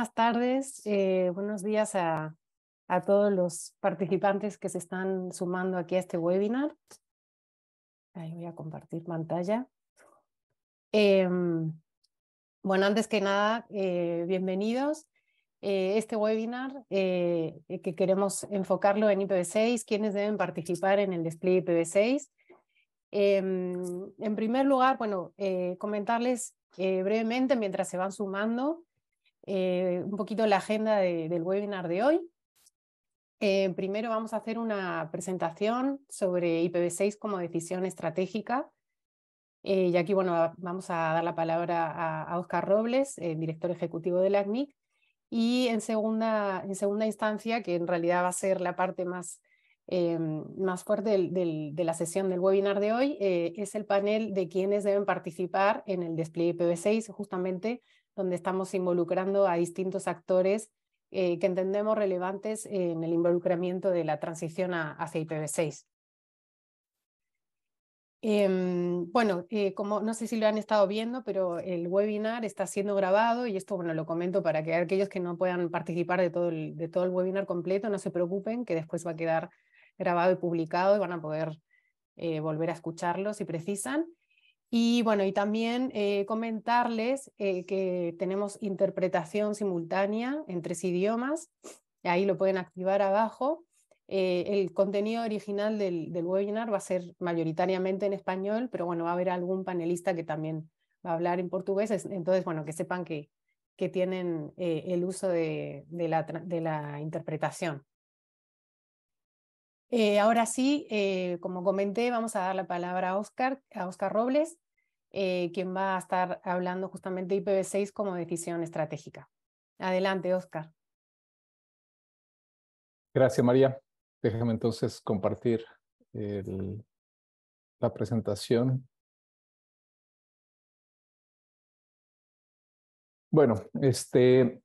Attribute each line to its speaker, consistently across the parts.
Speaker 1: buenas tardes, eh, buenos días a, a, todos los participantes que se están sumando aquí a este webinar. Ahí voy a compartir pantalla. Em, bueno, antes que nada, eh, bienvenidos. Eh, este webinar eh, que queremos enfocarlo en IPv6, quienes deben participar en el despliegue IPv6. Em, en primer lugar, bueno, comentarles brevemente mientras se van sumando eh, un poquito la agenda del webinar de hoy. Eh, primero vamos a hacer una presentación sobre IPv6 como decisión estratégica. Eh, y aquí bueno, vamos a dar la palabra a, a Oscar Robles, director ejecutivo del ACNIC. Y en segunda, en segunda instancia, que en realidad va a ser la parte más, más fuerte de la sesión del webinar de hoy, es el panel de quienes deben participar en el despliegue IPv6, justamente donde estamos involucrando a distintos actores eh, que entendemos relevantes en el involucramiento de la transición hacia IPv6. Em, bueno, eh, como no sé si lo han estado viendo, pero el webinar está siendo grabado y esto bueno, lo comento para que aquellos que no puedan participar de todo, el, webinar completo no se preocupen, que después va a quedar grabado y publicado y van a poder eh, volver a escucharlo si precisan. Y bueno, y también eh, comentarles eh, que tenemos interpretación simultánea en tres idiomas, ahí lo pueden activar abajo. Eh, el contenido original del, webinar va a ser mayoritariamente en español, pero bueno, va a haber algún panelista que también va a hablar en portugués, entonces bueno, que sepan que, que tienen el uso de la interpretación. Eh, ahora sí, eh, como comenté, vamos a dar la palabra a Oscar, a Oscar Robles, eh, quien va a estar hablando justamente de IPv6 como decisión estratégica. Adelante, Oscar.
Speaker 2: Gracias, María. Déjame
Speaker 3: entonces compartir la presentación. Bueno, este,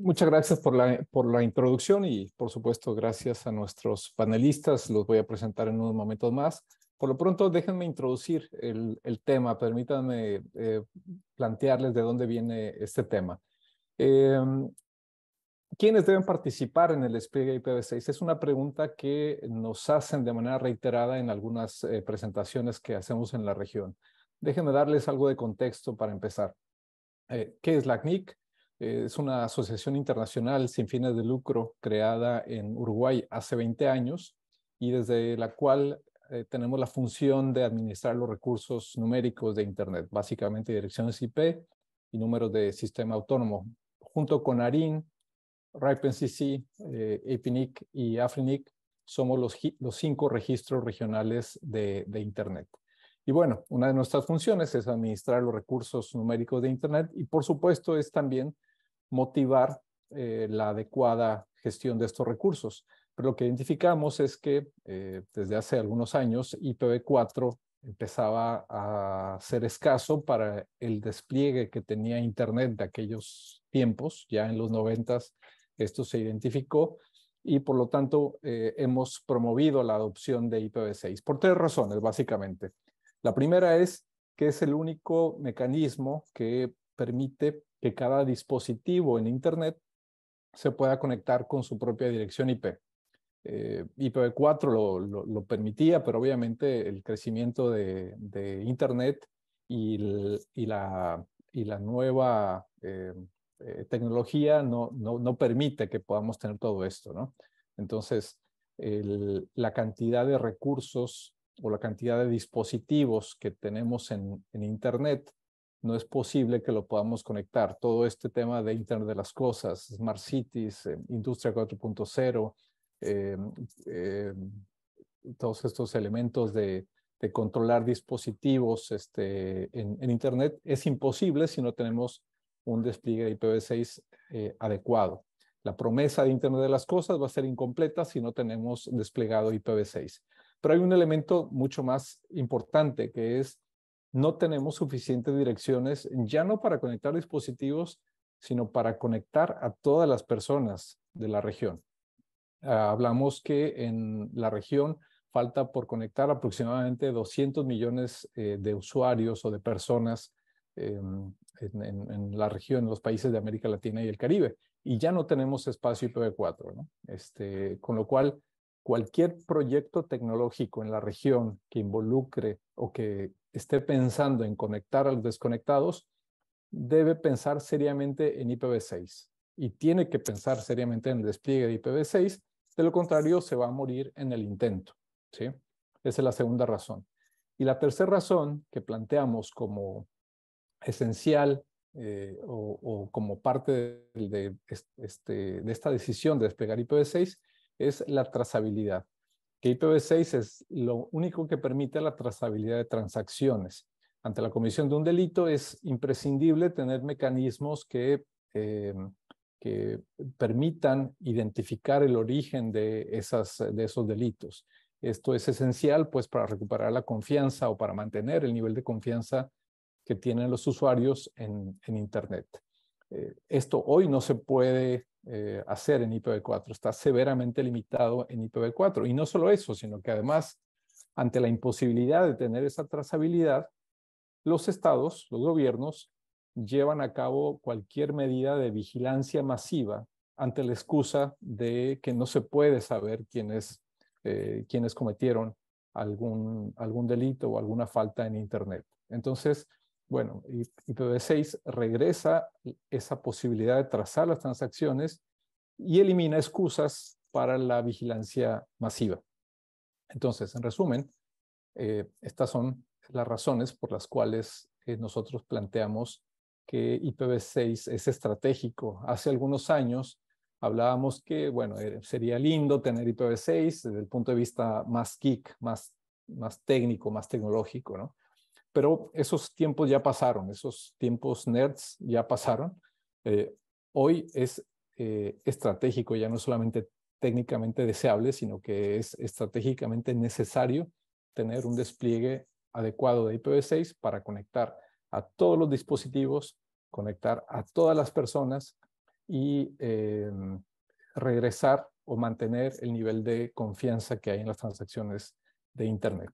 Speaker 2: Muchas gracias por la, por la introducción y, por supuesto, gracias a nuestros panelistas. Los voy a presentar en unos momentos más. Por lo pronto, déjenme introducir el, tema. Permítanme eh, plantearles de dónde viene este tema. Em, ¿Quiénes deben participar en el despliegue IPv6? Es una pregunta que nos hacen de manera reiterada en algunas eh, presentaciones que hacemos en la región. Déjenme darles algo de contexto para empezar. Eh, ¿Qué es la CNIC? Eh, es una asociación internacional sin fines de lucro creada en Uruguay hace 20 años y desde la cual eh, tenemos la función de administrar los recursos numéricos de Internet, básicamente direcciones IP y números de sistema autónomo, junto con ARIN, RIPE-NCC, APNIC eh, y AFRINIC, somos los, cinco registros regionales de, de Internet. Y bueno, una de nuestras funciones es administrar los recursos numéricos de Internet y por supuesto es también motivar eh, la adecuada gestión de estos recursos. Pero lo que identificamos es que eh, desde hace algunos años IPv4 empezaba a ser escaso para el despliegue que tenía Internet de aquellos tiempos, ya en los noventas esto se identificó y por lo tanto eh, hemos promovido la adopción de IPv6 por tres razones básicamente. La primera es que es el único mecanismo que permite que cada dispositivo en Internet se pueda conectar con su propia dirección IP. Eh, IPv4 lo, permitía, pero obviamente el crecimiento de, Internet y, la, nueva eh, eh, tecnología no, no, permite que podamos tener todo esto, ¿no? Entonces, la cantidad de recursos o la cantidad de dispositivos que tenemos en Internet no es posible que lo podamos conectar. Todo este tema de Internet de las Cosas, Smart Cities, eh, Industria 4.0, eh, eh, todos estos elementos de, controlar dispositivos este, en, en, Internet, es imposible si no tenemos un despliegue de IPv6 adecuado. La promesa de Internet de las Cosas va a ser incompleta si no tenemos desplegado IPv6. Pero hay un elemento mucho más importante que es no tenemos suficientes direcciones, ya no para conectar dispositivos, sino para conectar a todas las personas de la región. Ah, hablamos que en la región falta por conectar aproximadamente 200 millones eh, de usuarios o de personas em, en, la región, en los países de América Latina y el Caribe. Y ya no tenemos espacio IPv4, ¿no? Este, con lo cual cualquier proyecto tecnológico en la región que involucre o que esté pensando en conectar a los desconectados, debe pensar seriamente en IPv6 y tiene que pensar seriamente en el despliegue de IPv6, de lo contrario se va a morir en el intento. ¿sí? Esa es la segunda razón. Y la tercera razón que planteamos como esencial eh, o, como parte de, este, de esta decisión de desplegar IPv6 es la trazabilidad. ipv 6 es lo único que permite la trazabilidad de transacciones. Ante la comisión de un delito es imprescindible tener mecanismos que, eh, que permitan identificar el origen de, esas, de esos delitos. Esto es esencial pues, para recuperar la confianza o para mantener el nivel de confianza que tienen los usuarios en Internet. Eh, esto hoy no se puede eh, hacer en IPv4, está severamente limitado en IPv4. Y no solo eso, sino que además, ante la imposibilidad de tener esa trazabilidad, los estados, los gobiernos, llevan a cabo cualquier medida de vigilancia masiva ante la excusa de que no se puede saber quiénes, eh, quiénes cometieron algún, algún delito o alguna falta en Internet. Entonces, bueno, ipv 6 regresa esa posibilidad de trazar las transacciones y elimina excusas para la vigilancia masiva. Entonces, en resumen, eh, estas son las razones por las cuales eh, nosotros planteamos que IPv6 es estratégico. Hace algunos años hablábamos que, bueno, eh, sería lindo tener IPv6 desde el punto de vista más geek, más, más técnico, más tecnológico, ¿no? Pero esos tiempos ya pasaron, esos tiempos nerds ya pasaron. Eh, hoy es eh, estratégico, ya no solamente técnicamente deseable, sino que es estratégicamente necesario tener un despliegue adecuado de IPv6 para conectar a todos los dispositivos, conectar a todas las personas y eh, regresar o mantener el nivel de confianza que hay en las transacciones de Internet.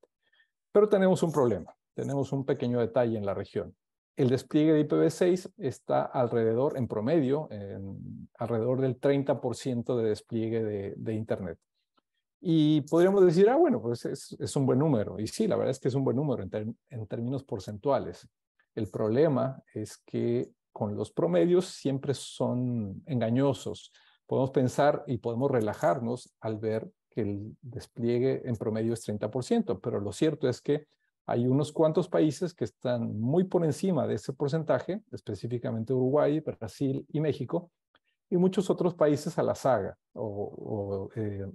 Speaker 2: Pero tenemos un problema tenemos un pequeño detalle en la región. El despliegue de IPv6 está alrededor, en promedio, en alrededor del 30% de despliegue de, Internet. Y podríamos decir, ah, bueno, pues es, un buen número. Y sí, la verdad es que es un buen número en, en términos porcentuales. El problema es que con los promedios siempre son engañosos. Podemos pensar y podemos relajarnos al ver que el despliegue en promedio es 30%, pero lo cierto es que hay unos cuantos países que están muy por encima de ese porcentaje, específicamente Uruguay, Brasil y México, y muchos otros países a la saga o, eh,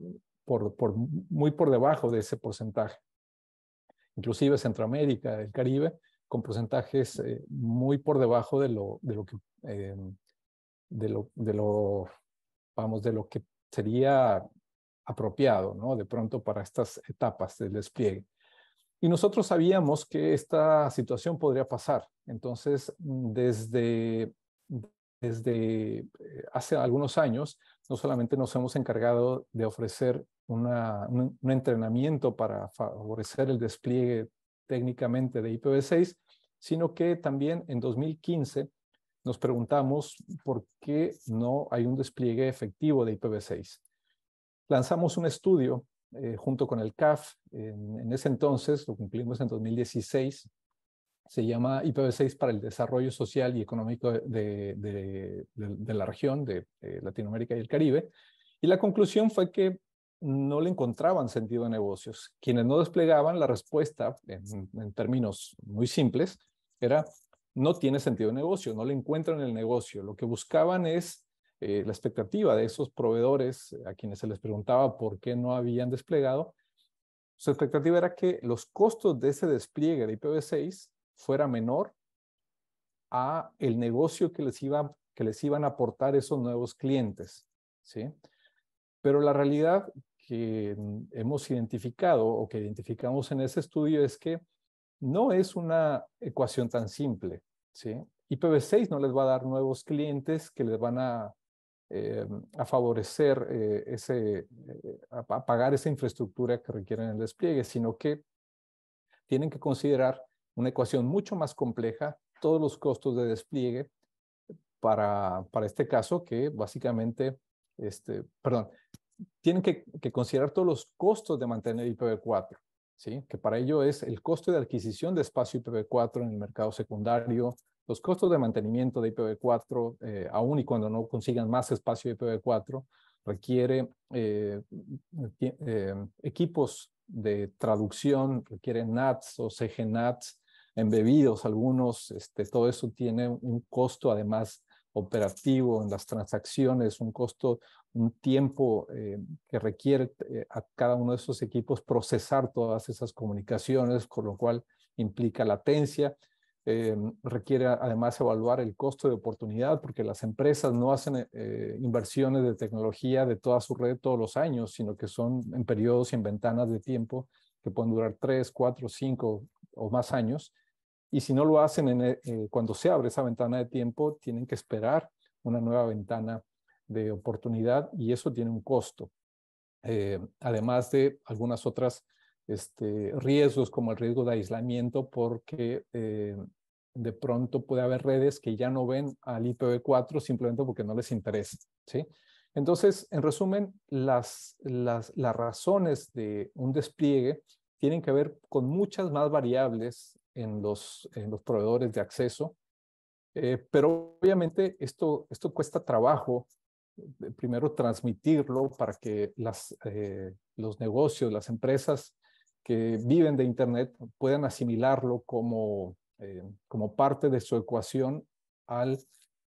Speaker 2: muy por debajo de ese porcentaje. Inclusive Centroamérica, el Caribe, con porcentajes eh, muy por debajo de lo, de lo que... Eh, de lo, vamos, de lo que sería apropiado, ¿no? De pronto para estas etapas del despliegue. Y nosotros sabíamos que esta situación podría pasar. Entonces, mm, desde, desde eh, hace algunos años, no solamente nos hemos encargado de ofrecer un, un, entrenamiento para favorecer el despliegue técnicamente de IPv6, sino que también en 2015 nos preguntamos por qué no hay un despliegue efectivo de IPv6. Lanzamos un estudio eh, junto con el CAF en, ese entonces, lo cumplimos en 2016, se llama IPv6 para el desarrollo social y económico de, la región de, Latinoamérica y el Caribe. Y la conclusión fue que no le encontraban sentido de negocios. Quienes no desplegaban la respuesta, en, en términos muy simples, era no tiene sentido de negocio, no le encuentran el negocio. Lo que buscaban es eh, la expectativa de esos proveedores a quienes se les preguntaba por qué no habían desplegado, su expectativa era que los costos de ese despliegue de IPv6 fuera menor a el negocio que les, que les iban a aportar esos nuevos clientes. ¿sí? Pero la realidad que hemos identificado o que identificamos en ese estudio es que no es una ecuación tan simple. ¿sí? IPv6 no les va a dar nuevos clientes que les van a eh, a favorecer eh, ese, eh, a, pagar esa infraestructura que requieren el despliegue, sino que tienen que considerar una ecuación mucho más compleja, todos los costos de despliegue para, para este caso, que básicamente, este, perdón, tienen que, considerar todos los costos de mantener IPv4, ¿sí? que para ello es el costo de adquisición de espacio IPv4 en el mercado secundario, los costos de mantenimiento de IPv4, eh, aún y cuando no consigan más espacio de IPv4, requiere eh, eh, equipos de traducción, requieren NATs o CGNATs, embebidos algunos, este, todo eso tiene un costo además operativo en las transacciones, un costo, un tiempo que requiere a cada uno de esos equipos procesar todas esas comunicaciones, con lo cual implica latencia eh, requiere además evaluar el costo de oportunidad porque las empresas no hacen eh, eh, inversiones de tecnología de toda su red todos los años, sino que son en periodos y en ventanas de tiempo que pueden durar tres, cuatro, cinco o más años. Y si no lo hacen cuando se abre esa ventana de tiempo, tienen que esperar una nueva ventana de oportunidad y eso tiene un costo. además de algunas otras este, riesgos como el riesgo de aislamiento porque eh, de pronto puede haber redes que ya no ven al IPv4 simplemente porque no les interesa. ¿sí? Entonces, en resumen, las, las, las razones de un despliegue tienen que ver con muchas más variables en los, en los proveedores de acceso, eh, pero obviamente esto, esto cuesta trabajo, eh, primero transmitirlo para que las, los negocios, las empresas que viven de Internet puedan asimilarlo como, eh, como parte de su ecuación al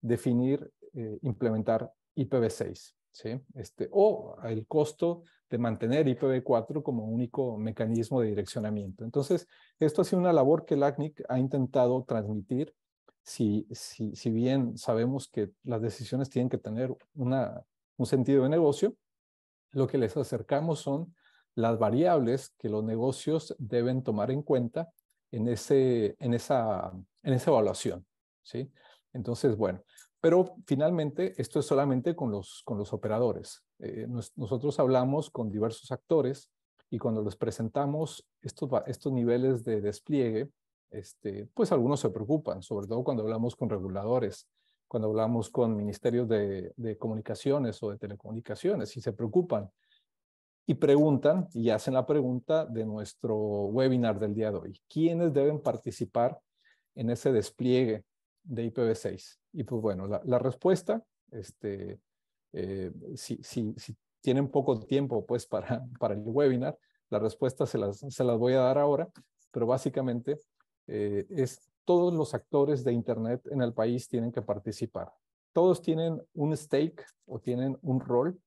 Speaker 2: definir, eh, implementar IPv6. ¿sí? Este, o el costo de mantener IPv4 como único mecanismo de direccionamiento. Entonces, esto ha sido una labor que el ha intentado transmitir. Si, si, si bien sabemos que las decisiones tienen que tener una, un sentido de negocio, lo que les acercamos son las variables que los negocios deben tomar en cuenta en, ese, en, esa, en esa evaluación. ¿sí? Entonces, bueno, pero finalmente esto es solamente con los, con los operadores. Eh, nosotros hablamos con diversos actores y cuando les presentamos estos, niveles de despliegue, este, pues algunos se preocupan, sobre todo cuando hablamos con reguladores, cuando hablamos con ministerios de, de comunicaciones o de telecomunicaciones, y se preocupan y preguntan y hacen la pregunta de nuestro webinar del día de hoy. ¿Quiénes deben participar en ese despliegue de IPv6? Y pues bueno, la, respuesta, este, eh, si, tienen poco tiempo pues para, para el webinar, la respuesta se las, voy a dar ahora, pero básicamente eh, es todos los actores de Internet en el país tienen que participar. Todos tienen un stake o tienen un rol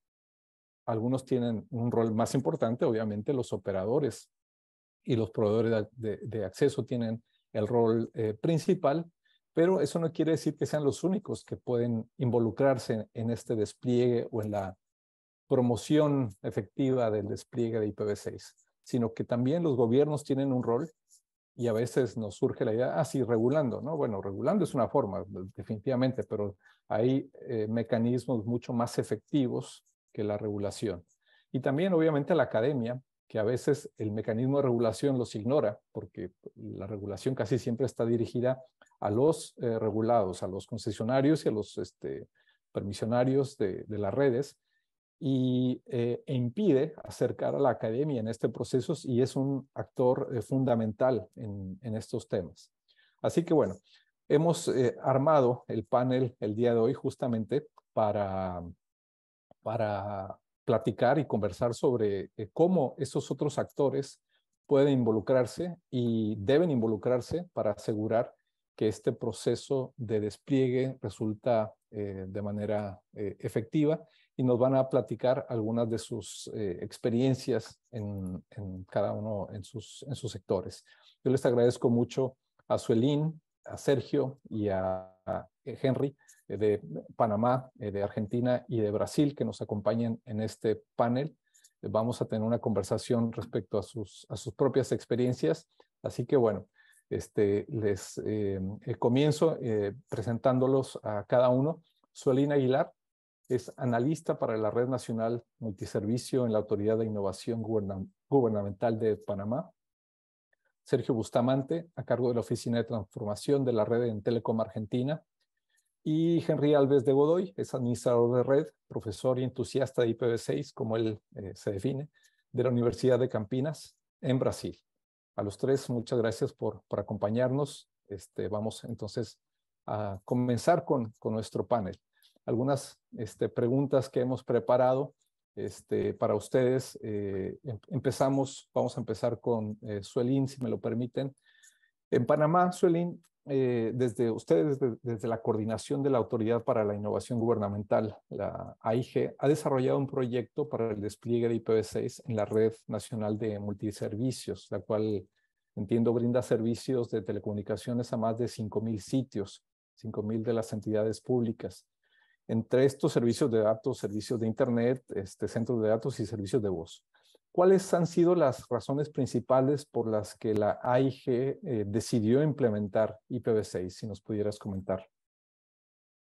Speaker 2: algunos tienen un rol más importante, obviamente los operadores y los proveedores de, acceso tienen el rol eh, principal, pero eso no quiere decir que sean los únicos que pueden involucrarse en, este despliegue o en la promoción efectiva del despliegue de IPv6, sino que también los gobiernos tienen un rol y a veces nos surge la idea, ah, sí, regulando, ¿no? Bueno, regulando es una forma, definitivamente, pero hay eh, mecanismos mucho más efectivos que la regulación. Y también, obviamente, la academia, que a veces el mecanismo de regulación los ignora, porque la regulación casi siempre está dirigida a los eh, regulados, a los concesionarios y a los este, permisionarios de, las redes, y eh, e impide acercar a la academia en este proceso y es un actor eh, fundamental en, estos temas. Así que bueno, hemos armado el panel el día de hoy justamente para para platicar y conversar sobre eh, cómo esos otros actores pueden involucrarse y deben involucrarse para asegurar que este proceso de despliegue resulta eh, de manera eh, efectiva y nos van a platicar algunas de sus experiencias en, cada uno en sus, en sus sectores. Yo les agradezco mucho a Suelín, a Sergio y a, Henry eh, de Panamá, eh, de Argentina y de Brasil que nos acompañen en este panel. Vamos a tener una conversación respecto a sus, a sus propias experiencias. Así que bueno, este, les eh, comienzo presentándolos a cada uno. Suelina Aguilar es analista para la Red Nacional Multiservicio en la Autoridad de Innovación Gubernamental de Panamá. Sergio Bustamante, a cargo de la Oficina de Transformación de la Red en Telecom Argentina, y Henry Alves de Godoy, es administrador de red, profesor y entusiasta de IPv6, como él eh, se define, de la Universidad de Campinas, en Brasil. A los tres, muchas gracias por, acompañarnos. Este, vamos entonces a comenzar con, nuestro panel. Algunas este, preguntas que hemos preparado este, para ustedes. Eh, em, empezamos, vamos a empezar con eh, si me lo permiten. En Panamá, Suelín, eh, desde ustedes, desde, la Coordinación de la Autoridad para la Innovación Gubernamental, la AIG, ha desarrollado un proyecto para el despliegue de IPv6 en la Red Nacional de Multiservicios, la cual entiendo brinda servicios de telecomunicaciones a más de 5.000 sitios, 5.000 de las entidades públicas entre estos servicios de datos, servicios de Internet, este, centros de datos y servicios de voz. ¿Cuáles han sido las razones principales por las que la AIG eh, decidió implementar IPv6? Si nos pudieras comentar.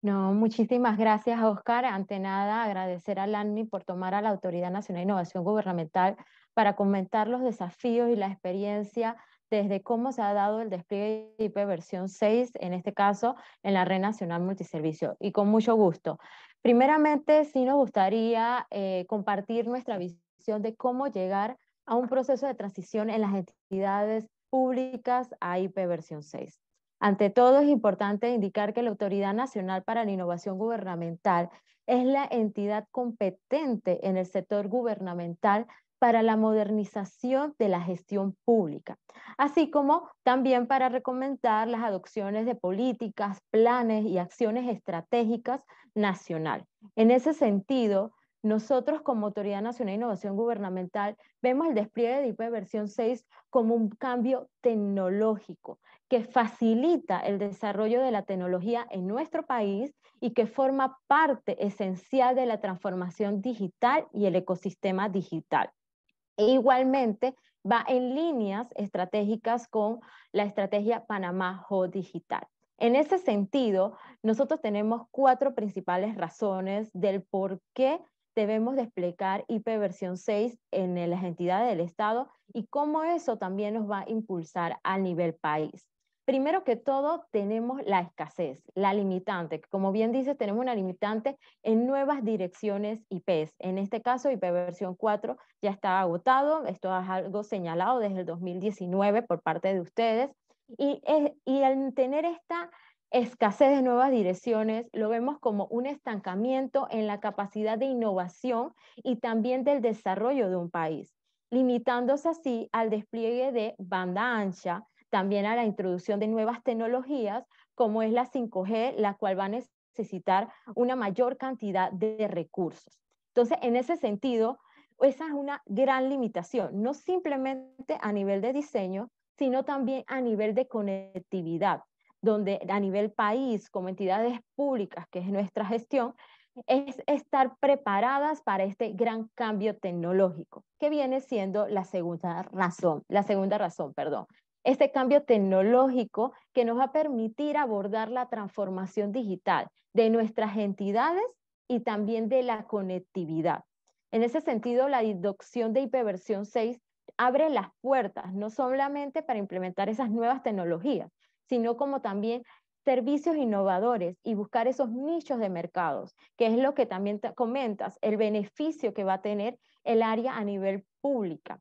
Speaker 4: No, muchísimas gracias, Oscar. Ante nada, agradecer a LANMI por tomar a la Autoridad Nacional de Innovación Gubernamental para comentar los desafíos y la experiencia desde cómo se ha dado el despliegue de IP versión 6, en este caso en la Red Nacional Multiservicio, y con mucho gusto. Primeramente, sí nos gustaría eh, compartir nuestra visión de cómo llegar a un proceso de transición en las entidades públicas a IP versión 6. Ante todo, es importante indicar que la Autoridad Nacional para la Innovación Gubernamental es la entidad competente en el sector gubernamental para la modernización de la gestión pública, así como también para recomendar las adopciones de políticas, planes y acciones estratégicas nacional. En ese sentido, nosotros como Autoridad Nacional de Innovación Gubernamental vemos el despliegue de IP versión 6 como un cambio tecnológico que facilita el desarrollo de la tecnología en nuestro país y que forma parte esencial de la transformación digital y el ecosistema digital. E igualmente va en líneas estratégicas con la estrategia Panamá Ho Digital. En ese sentido, nosotros tenemos cuatro principales razones del por qué debemos desplegar IP versión 6 en las entidades del Estado y cómo eso también nos va a impulsar a nivel país primero que todo tenemos la escasez, la limitante. Como bien dices, tenemos una limitante en nuevas direcciones IP. En este caso, IP versión 4 ya está agotado. Esto es algo señalado desde el 2019 por parte de ustedes. Y, y al tener esta escasez de nuevas direcciones, lo vemos como un estancamiento en la capacidad de innovación y también del desarrollo de un país limitándose así al despliegue de banda ancha también a la introducción de nuevas tecnologías como es la 5G, la cual va a necesitar una mayor cantidad de recursos. Entonces, en ese sentido, esa es una gran limitación, no simplemente a nivel de diseño, sino también a nivel de conectividad, donde a nivel país, como entidades públicas, que es nuestra gestión, es estar preparadas para este gran cambio tecnológico, que viene siendo la segunda razón, la segunda razón, perdón este cambio tecnológico que nos va a permitir abordar la transformación digital de nuestras entidades y también de la conectividad. En ese sentido, la adopción de IPv 6 abre las puertas, no solamente para implementar esas nuevas tecnologías, sino como también servicios innovadores y buscar esos nichos de mercados, que es lo que también comentas, el beneficio que va a tener el área a nivel pública.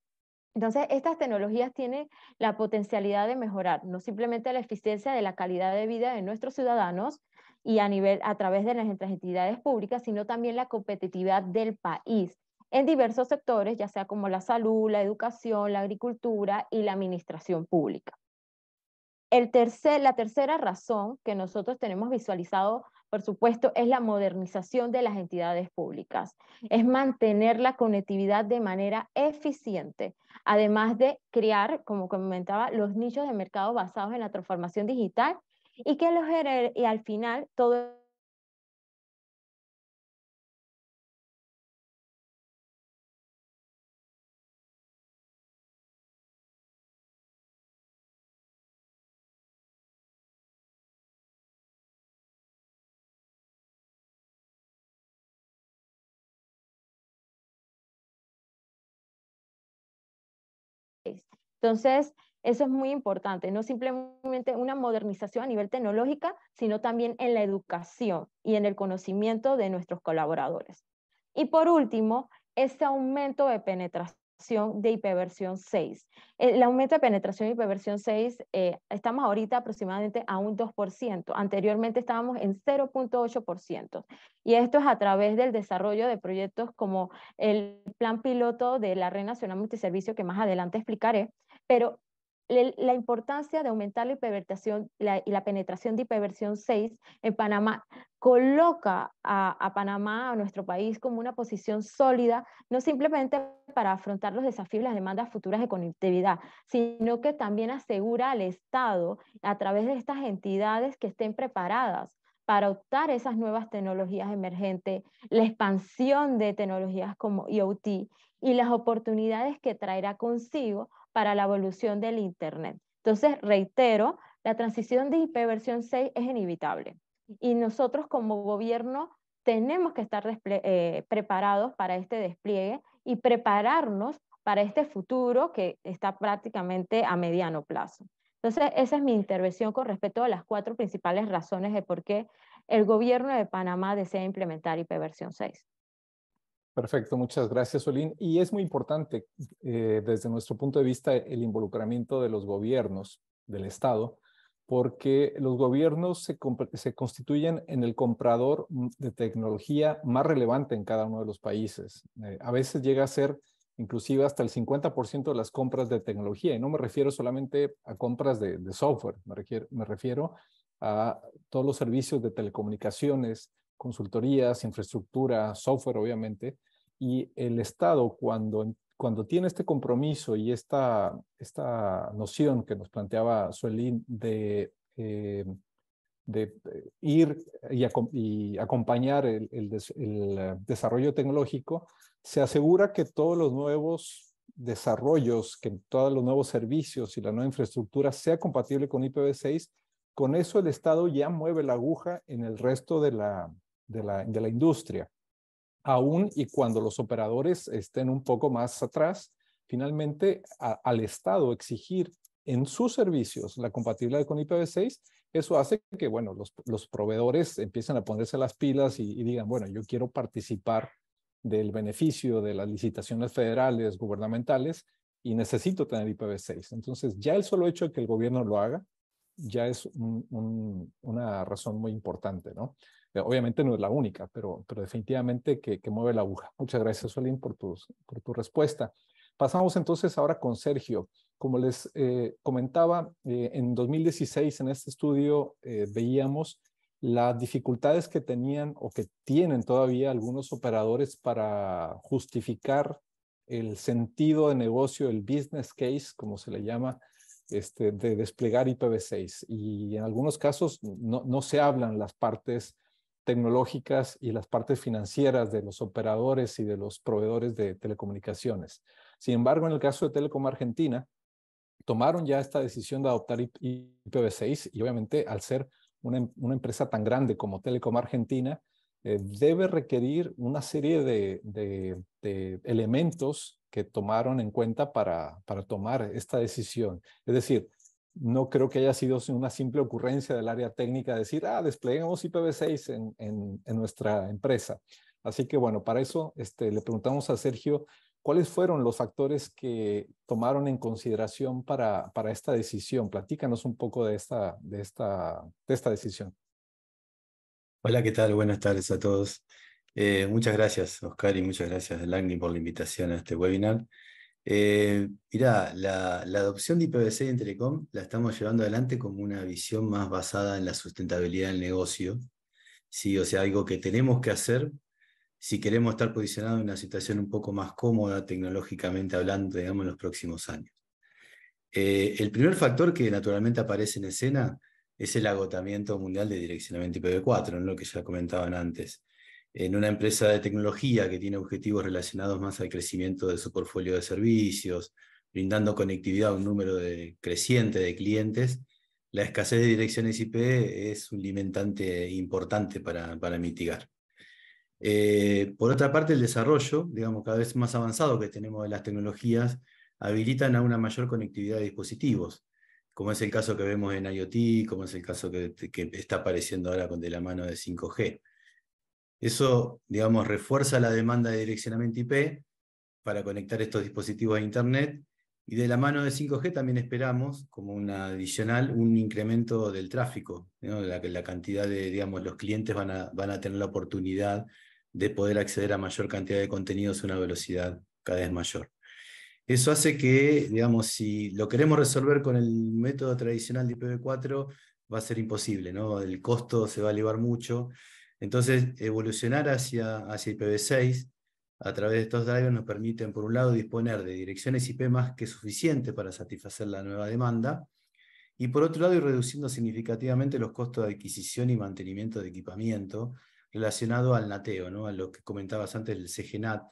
Speaker 4: Entonces, estas tecnologías tienen la potencialidad de mejorar no simplemente la eficiencia de la calidad de vida de nuestros ciudadanos y a nivel a través de nuestras entidades públicas, sino también la competitividad del país en diversos sectores, ya sea como la salud, la educación, la agricultura y la administración pública. El tercer, la tercera razón que nosotros tenemos visualizado por supuesto, es la modernización de las entidades públicas, es mantener la conectividad de manera eficiente, además de crear, como comentaba, los nichos de mercado basados en la transformación digital y que los y al final todo Entonces, eso es muy importante, no simplemente una modernización a nivel tecnológica, sino también en la educación y en el conocimiento de nuestros colaboradores. Y por último, este aumento de penetración de IPversión 6. El aumento de penetración de hiperversión 6, eh, estamos ahorita aproximadamente a un 2%, anteriormente estábamos en 0.8%, y esto es a través del desarrollo de proyectos como el plan piloto de la Red Nacional Multiservicio, que más adelante explicaré, pero la importancia de aumentar la hiperversión y la penetración de hiperversión 6 en Panamá coloca a, a, Panamá, a nuestro país, como una posición sólida, no simplemente para afrontar los desafíos y las demandas futuras de conectividad, sino que también asegura al Estado, a través de estas entidades que estén preparadas para optar esas nuevas tecnologías emergentes, la expansión de tecnologías como IoT y las oportunidades que traerá consigo para la evolución del Internet. Entonces, reitero, la transición de IPv 6 es inevitable y nosotros como gobierno tenemos que estar eh, preparados para este despliegue y prepararnos para este futuro que está prácticamente a mediano plazo. Entonces, esa es mi intervención con respecto a las cuatro principales razones de por qué el gobierno de Panamá desea implementar IPv 6.
Speaker 2: Perfecto, muchas gracias, Solín. Y es muy importante eh, desde nuestro punto de vista el involucramiento de los gobiernos, del Estado, porque los gobiernos se, constituyen en el comprador mm, de tecnología más relevante en cada uno de los países. Eh, a veces llega a ser inclusive hasta el 50% de las compras de tecnología, y no me refiero solamente a compras de, software, me refiero a todos los servicios de telecomunicaciones, consultorías, infraestructura, software, obviamente, y el Estado cuando, cuando tiene este compromiso y esta, esta noción que nos planteaba Suelín de, eh, de ir y, acompañar el, el desarrollo tecnológico, se asegura que todos los nuevos desarrollos, que todos los nuevos servicios y la nueva infraestructura sea compatible con IPv6, con eso el Estado ya mueve la aguja en el resto de la, de la, industria. Aún y cuando los operadores estén un poco más atrás, finalmente al Estado exigir en sus servicios la compatibilidad con IPv6, eso hace que, bueno, los, proveedores empiecen a ponerse las pilas y, digan, bueno, yo quiero participar del beneficio de las licitaciones federales, gubernamentales, y necesito tener IPv6. Entonces, ya el solo hecho de que el gobierno lo haga, ya es una razón muy importante, ¿no? Obviamente no es la única, pero, pero definitivamente que, mueve la aguja. Muchas gracias, Solín, por, por tu respuesta. Pasamos entonces ahora con Sergio. Como les eh, comentaba, eh, en 2016 en este estudio eh, veíamos las dificultades que tenían o que tienen todavía algunos operadores para justificar el sentido de negocio, el business case, como se le llama, este, de desplegar IPv6. Y en algunos casos no, no se hablan las partes tecnológicas y las partes financieras de los operadores y de los proveedores de telecomunicaciones. Sin embargo, en el caso de Telecom Argentina, tomaron ya esta decisión de adoptar IPv6 y obviamente al ser una, empresa tan grande como Telecom Argentina, eh, debe requerir una serie de, elementos que tomaron en cuenta para, para tomar esta decisión. Es decir, no creo que haya sido una simple ocurrencia del área técnica decir, ah, despleguemos IPv6 en, en, nuestra empresa. Así que bueno, para eso este, le preguntamos a Sergio cuáles fueron los factores que tomaron en consideración para, para esta decisión. Platícanos un poco de esta, de, esta, esta decisión.
Speaker 5: Hola, ¿qué tal? Buenas tardes a todos. Eh, muchas gracias, Oscar, y muchas gracias, Lagni, por la invitación a este webinar. Eh, mirá, la, adopción de IPv6 en Telecom la estamos llevando adelante como una visión más basada en la sustentabilidad del negocio. Sí, o sea, algo que tenemos que hacer si queremos estar posicionados en una situación un poco más cómoda tecnológicamente hablando, digamos, en los próximos años. Eh, el primer factor que naturalmente aparece en escena es el agotamiento mundial de direccionamiento IPv4, lo que ya comentaban antes en una empresa de tecnología que tiene objetivos relacionados más al crecimiento de su portfolio de servicios, brindando conectividad a un número creciente de clientes, la escasez de direcciones IP es un limitante importante para, mitigar. Eh, por otra parte, el desarrollo, digamos, cada vez más avanzado que tenemos de las tecnologías, habilitan a una mayor conectividad de dispositivos, como es el caso que vemos en IoT, como es el caso que, que está apareciendo ahora con de la mano de 5G. Eso, digamos, refuerza la demanda de direccionamiento IP para conectar estos dispositivos a Internet. Y de la mano de 5G también esperamos, como una adicional, un incremento del tráfico. La, cantidad de, digamos, los clientes van a, van a tener la oportunidad de poder acceder a mayor cantidad de contenidos a una velocidad cada vez mayor. Eso hace que, digamos, si lo queremos resolver con el método tradicional de IPv4, va a ser imposible, ¿no? El costo se va a elevar mucho. Entonces, evolucionar hacia, hacia IPv6 a través de estos drivers nos permiten, por un lado, disponer de direcciones IP más que suficiente para satisfacer la nueva demanda, y por otro lado, ir reduciendo significativamente los costos de adquisición y mantenimiento de equipamiento relacionado al nateo, ¿no? a lo que comentabas antes del CGNAT,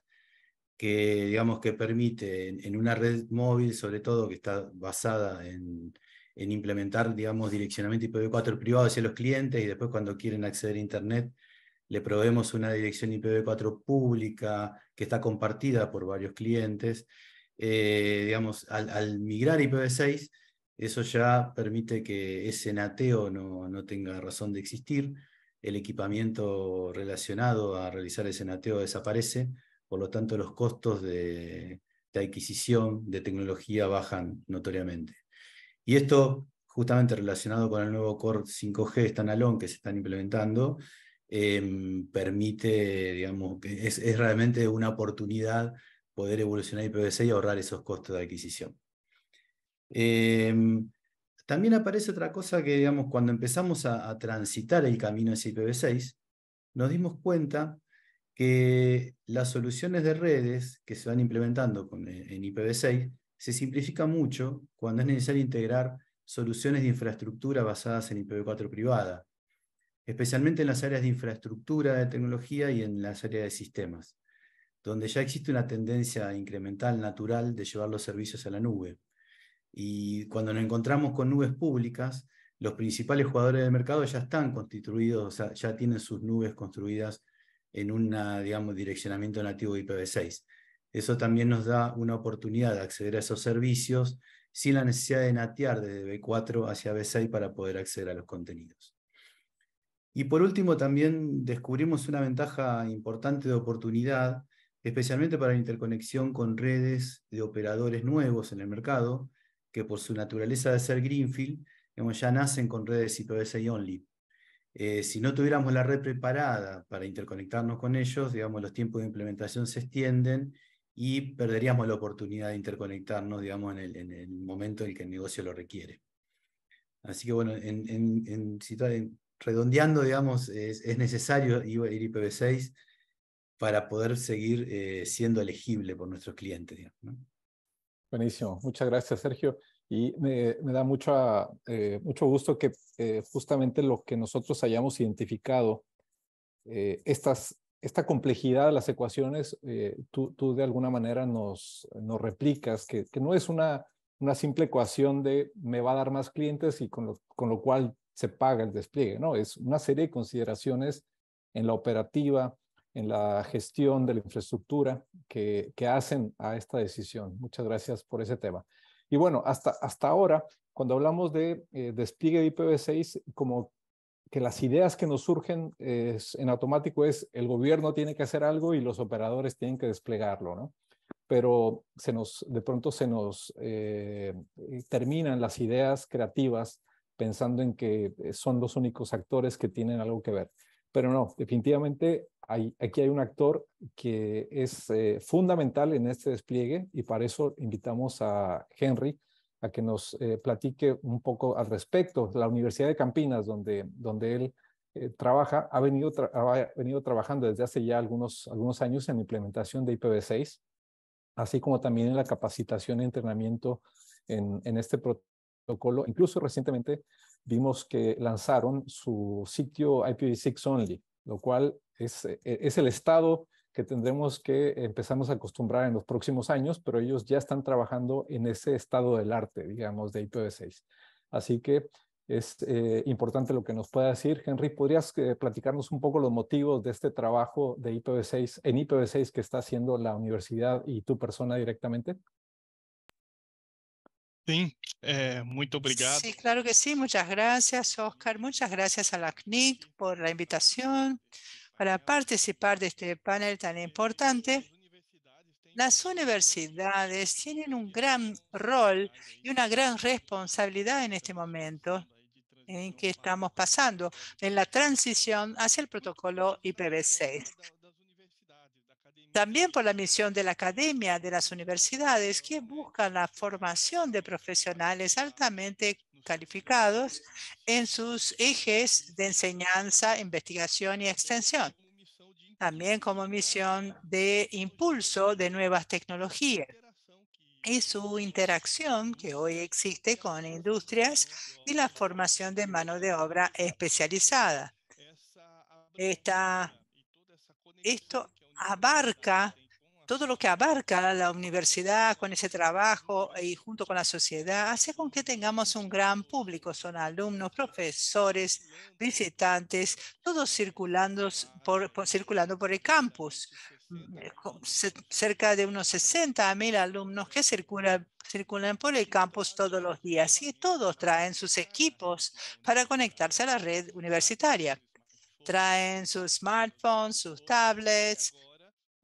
Speaker 5: que digamos que permite en una red móvil, sobre todo que está basada en, en implementar, digamos, direccionamiento IPv4 privado hacia los clientes y después cuando quieren acceder a Internet le proveemos una dirección IPv4 pública que está compartida por varios clientes. Eh, digamos, al, migrar IPv6, eso ya permite que ese nateo no, no, tenga razón de existir. El equipamiento relacionado a realizar ese nateo desaparece, por lo tanto los costos de adquisición de tecnología bajan notoriamente. Y esto, justamente relacionado con el nuevo core 5G standalone este que se están implementando, em, permite, digamos, que es, realmente una oportunidad poder evolucionar IPv6 y ahorrar esos costos de adquisición. Em, también aparece otra cosa que, digamos, cuando empezamos a, transitar el camino hacia IPv6, nos dimos cuenta que las soluciones de redes que se van implementando en IPv6 se simplifica mucho cuando es necesario integrar soluciones de infraestructura basadas en IPv4 privada, especialmente en las áreas de infraestructura de tecnología y en las áreas de sistemas, donde ya existe una tendencia incremental natural de llevar los servicios a la nube. Y cuando nos encontramos con nubes públicas, los principales jugadores del mercado ya están constituidos, ya tienen sus nubes construidas en un digamos, direccionamiento nativo de IPv6. Eso también nos da una oportunidad de acceder a esos servicios sin la necesidad de natear desde B4 hacia B6 para poder acceder a los contenidos. Y por último, también descubrimos una ventaja importante de oportunidad, especialmente para la interconexión con redes de operadores nuevos en el mercado, que por su naturaleza de ser Greenfield, ya nacen con redes IPv6 only. Eh, si no tuviéramos la red preparada para interconectarnos con ellos, digamos, los tiempos de implementación se extienden y perderíamos la oportunidad de interconectarnos, digamos, en el, en el momento en el que el negocio lo requiere. Así que bueno, en, en, redondeando, digamos, es, necesario ir IPv6 para poder seguir eh, siendo elegible por nuestros clientes.
Speaker 2: Buenísimo, muchas gracias Sergio. Y me, me da mucho eh, mucho gusto que eh, justamente lo que nosotros hayamos identificado, estas esta complejidad de las ecuaciones, eh, tú, tú, de alguna manera nos, nos replicas, que, que, no es una, una simple ecuación de me va a dar más clientes y con lo, con lo cual se paga el despliegue, no, es una serie de consideraciones en la operativa, en la gestión de la infraestructura que, que hacen a esta decisión. Muchas gracias por ese tema. Y bueno, hasta, hasta ahora, cuando hablamos de eh, despliegue de IPv6, como que las ideas que nos surgen es, en automático es el gobierno tiene que hacer algo y los operadores tienen que desplegarlo, ¿no? Pero se nos, de pronto se nos eh, terminan las ideas creativas pensando en que eh, son los únicos actores que tienen algo que ver. Pero no, definitivamente hay, aquí hay un actor que es eh, fundamental en este despliegue y para eso invitamos a Henry que nos eh, platique un poco al respecto. La Universidad de Campinas, donde, donde él eh, trabaja, ha venido, venido trabajando desde hace ya algunos, algunos años en implementación de IPv6, así como también en la capacitación y entrenamiento en, en este protocolo. Incluso recientemente vimos que lanzaron su sitio IPv6 Only, lo cual es, eh, es el estado que tendremos que empezamos a acostumbrar en los próximos años, pero ellos ya están trabajando en ese estado del arte, digamos, de IPv6. Así que es eh, importante lo que nos pueda decir. Henry, ¿podrías eh, platicarnos un poco los motivos de este trabajo de IPv6 en IPv6 que está haciendo la universidad y tu persona directamente? Sí, eh, muy obrigado. Sí,
Speaker 6: claro que sí. Muchas gracias, Oscar. Muchas gracias a la CNIC por la invitación para participar de este panel tan importante. Las universidades tienen un gran rol y una gran responsabilidad en este momento en que estamos pasando en la transición hacia el protocolo IPv6. También por la misión de la academia, de las universidades, que buscan la formación de profesionales altamente calificados en sus ejes de enseñanza, investigación y extensión. También como misión de impulso de nuevas tecnologías y su interacción que hoy existe con industrias y la formación de mano de obra especializada. esto abarca todo lo que abarca la universidad con ese trabajo y junto con la sociedad hace con que tengamos un gran público. Son alumnos, profesores, visitantes, todos circulando por, el campus. Mm, eh, cerca de unos 60 mil alumnos que circulan, circulan por el campus todos los días y todos traen sus equipos para conectarse a la red universitaria. Traen sus smartphones, sus tablets,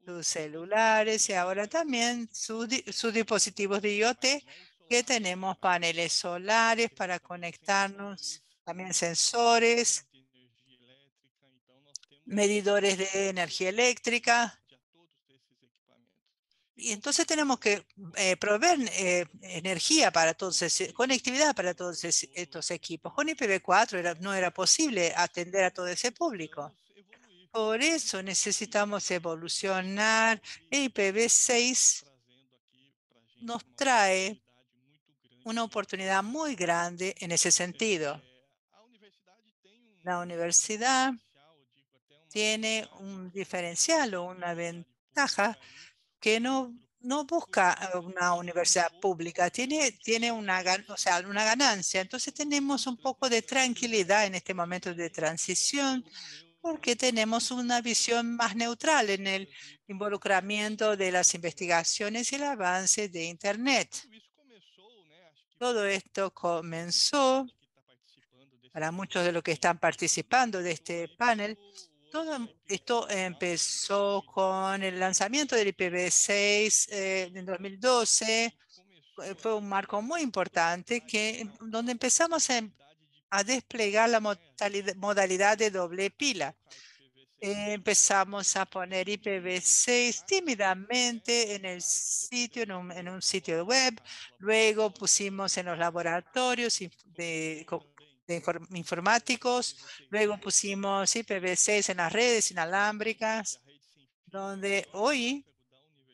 Speaker 6: sus celulares y ahora también sus, dispositivos de IoT que tenemos paneles solares para conectarnos, también sensores, medidores de energía eléctrica. Y entonces tenemos que eh, proveer eh, energía para todos, conectividad para todos estos equipos. Con IPv4 no era posible atender a todo ese público por eso necesitamos evolucionar. El IPv6 nos trae una oportunidad muy grande en ese sentido. La universidad tiene un diferencial o una ventaja que no, no busca una universidad pública, tiene, tiene una, o sea, una ganancia. Entonces tenemos un poco de tranquilidad en este momento de transición porque tenemos una visión más neutral en el involucramiento de las investigaciones y el avance de Internet. Todo esto comenzó para muchos de los que están participando de este, este panel. Todo esto empezó con el lanzamiento del IPv6 eh, en 2012. Fue un marco muy importante que, donde empezamos a em a desplegar la modalidad de doble pila. Empezamos a poner IPv6 tímidamente en el sitio, en un, sitio web. Luego pusimos en los laboratorios de, informáticos. Luego pusimos IPv6 en las redes inalámbricas, donde hoy,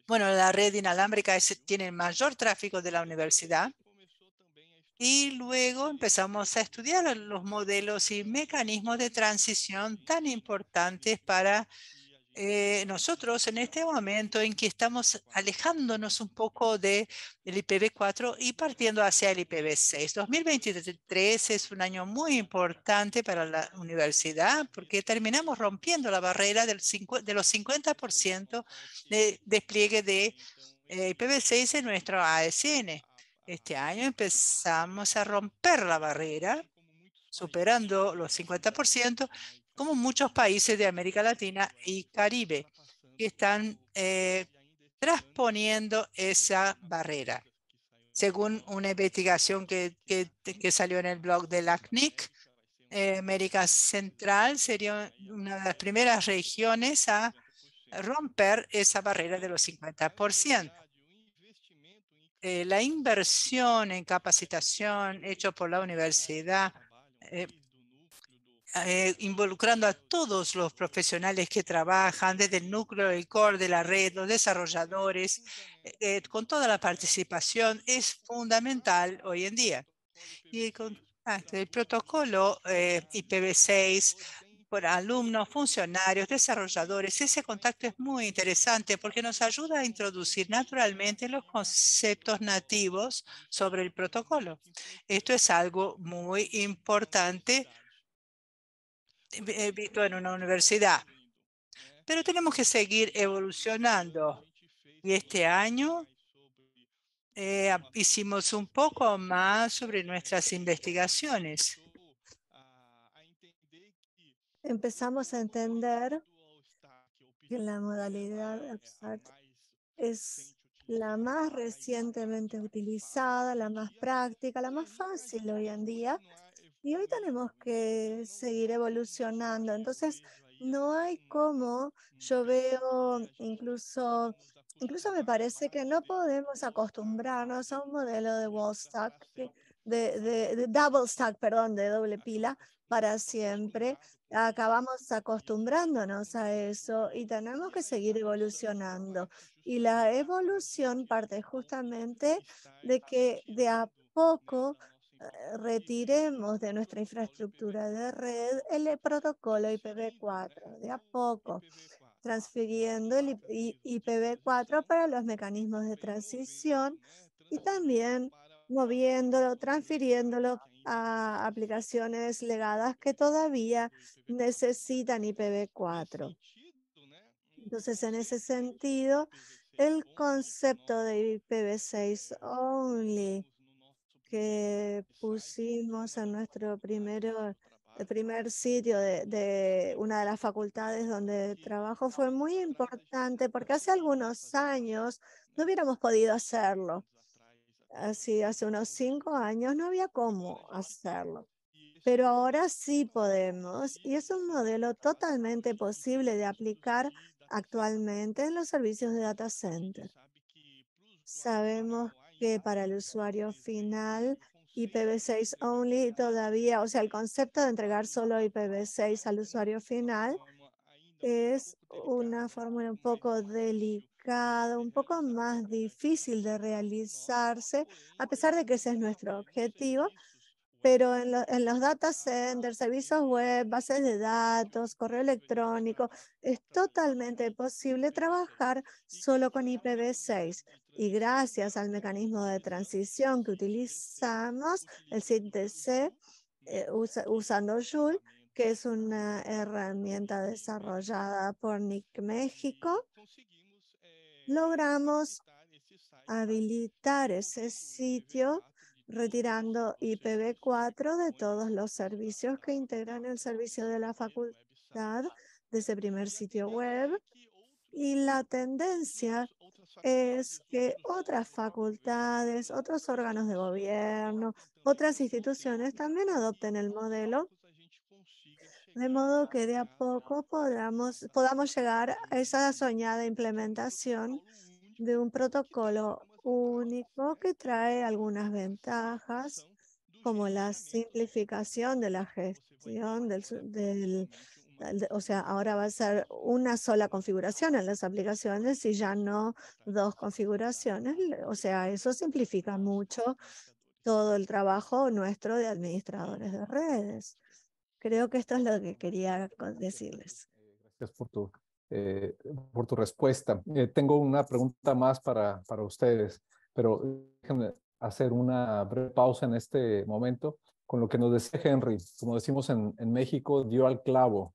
Speaker 6: bueno, la red inalámbrica tiene el mayor tráfico de la universidad y luego empezamos a estudiar los modelos y mecanismos de transición tan importantes para eh, nosotros en este momento en que estamos alejándonos un poco de, del IPv4 y partiendo hacia el IPv6. 2023 es un año muy importante para la universidad porque terminamos rompiendo la barrera del de los 50% de despliegue de eh, IPv6 en nuestro ASN. Este año empezamos a romper la barrera, superando los 50%, como muchos países de América Latina y Caribe, que están eh, transponiendo esa barrera. Según una investigación que, salió en el blog de la eh, América Central sería una de las primeras regiones a romper esa barrera de los 50%. Eh, la inversión en capacitación hecho por la universidad, eh, eh, involucrando a todos los profesionales que trabajan desde el núcleo, el core de la red, los desarrolladores, con toda la participación es fundamental hoy en día. Y con, el protocolo IPv6 por alumnos, funcionarios, desarrolladores. Ese contacto es muy interesante porque nos ayuda a introducir naturalmente los conceptos nativos sobre el protocolo. Esto es algo muy importante eh, visto en una universidad. Pero tenemos que seguir evolucionando. Y este año eh, hicimos un poco más sobre nuestras investigaciones
Speaker 3: empezamos a entender que la modalidad es la más recientemente utilizada, la más práctica, la más fácil hoy en día. Y hoy tenemos que seguir evolucionando. Entonces, no hay cómo, yo veo incluso, incluso me parece que no podemos acostumbrarnos a un modelo de de, de, de double stack, perdón, de doble pila, para siempre. Acabamos acostumbrándonos a eso y tenemos que seguir evolucionando. Y la evolución parte justamente de que de a poco eh, retiremos de nuestra infraestructura de red el protocolo IPv4, de a poco, transfiriendo el IPv4 para los mecanismos de transición y también moviéndolo, transfiriéndolo a aplicaciones legadas que todavía necesitan IPv4. Entonces, en ese sentido, el concepto de IPv6 only que pusimos en nuestro primero, el primer sitio de una de las facultades donde trabajo fue muy importante porque hace algunos años no hubiéramos podido hacerlo. Así, hace unos cinco años no había cómo hacerlo. Pero ahora sí podemos y es un modelo totalmente posible de aplicar actualmente en los servicios de data center. Sabemos que para el usuario final IPv6 only todavía, o sea, el concepto de entregar solo IPv6 al usuario final es una fórmula un poco delicada un poco más difícil de realizarse, a pesar de que ese es nuestro objetivo, pero en, los data centers, servicios web, bases de datos, correo electrónico, es totalmente posible trabajar solo con IPv6. Y gracias al mecanismo de transición que utilizamos, el CIDC eh, usando Joule, que es una herramienta desarrollada por NIC México, logramos habilitar ese sitio retirando IPv4 de todos los servicios que integran el servicio de la facultad de ese primer sitio web. Y la tendencia es que otras facultades, otros órganos de gobierno, otras instituciones también adopten el modelo de modo que de a poco podamos, podamos llegar a esa soñada implementación de un protocolo único que trae algunas ventajas, como la simplificación de la gestión del, o sea, ahora va a ser una sola configuración en las aplicaciones y ya no dos configuraciones. O sea, eso simplifica mucho todo el trabajo nuestro de administradores de redes. Creo que esto es lo que quería decirles. Eh,
Speaker 2: gracias por tu, eh, por tu respuesta. Eh, tengo una pregunta más para, para ustedes, pero déjenme hacer una breve pausa en este momento con lo que nos decía Henry, como decimos en, en México, dio al clavo.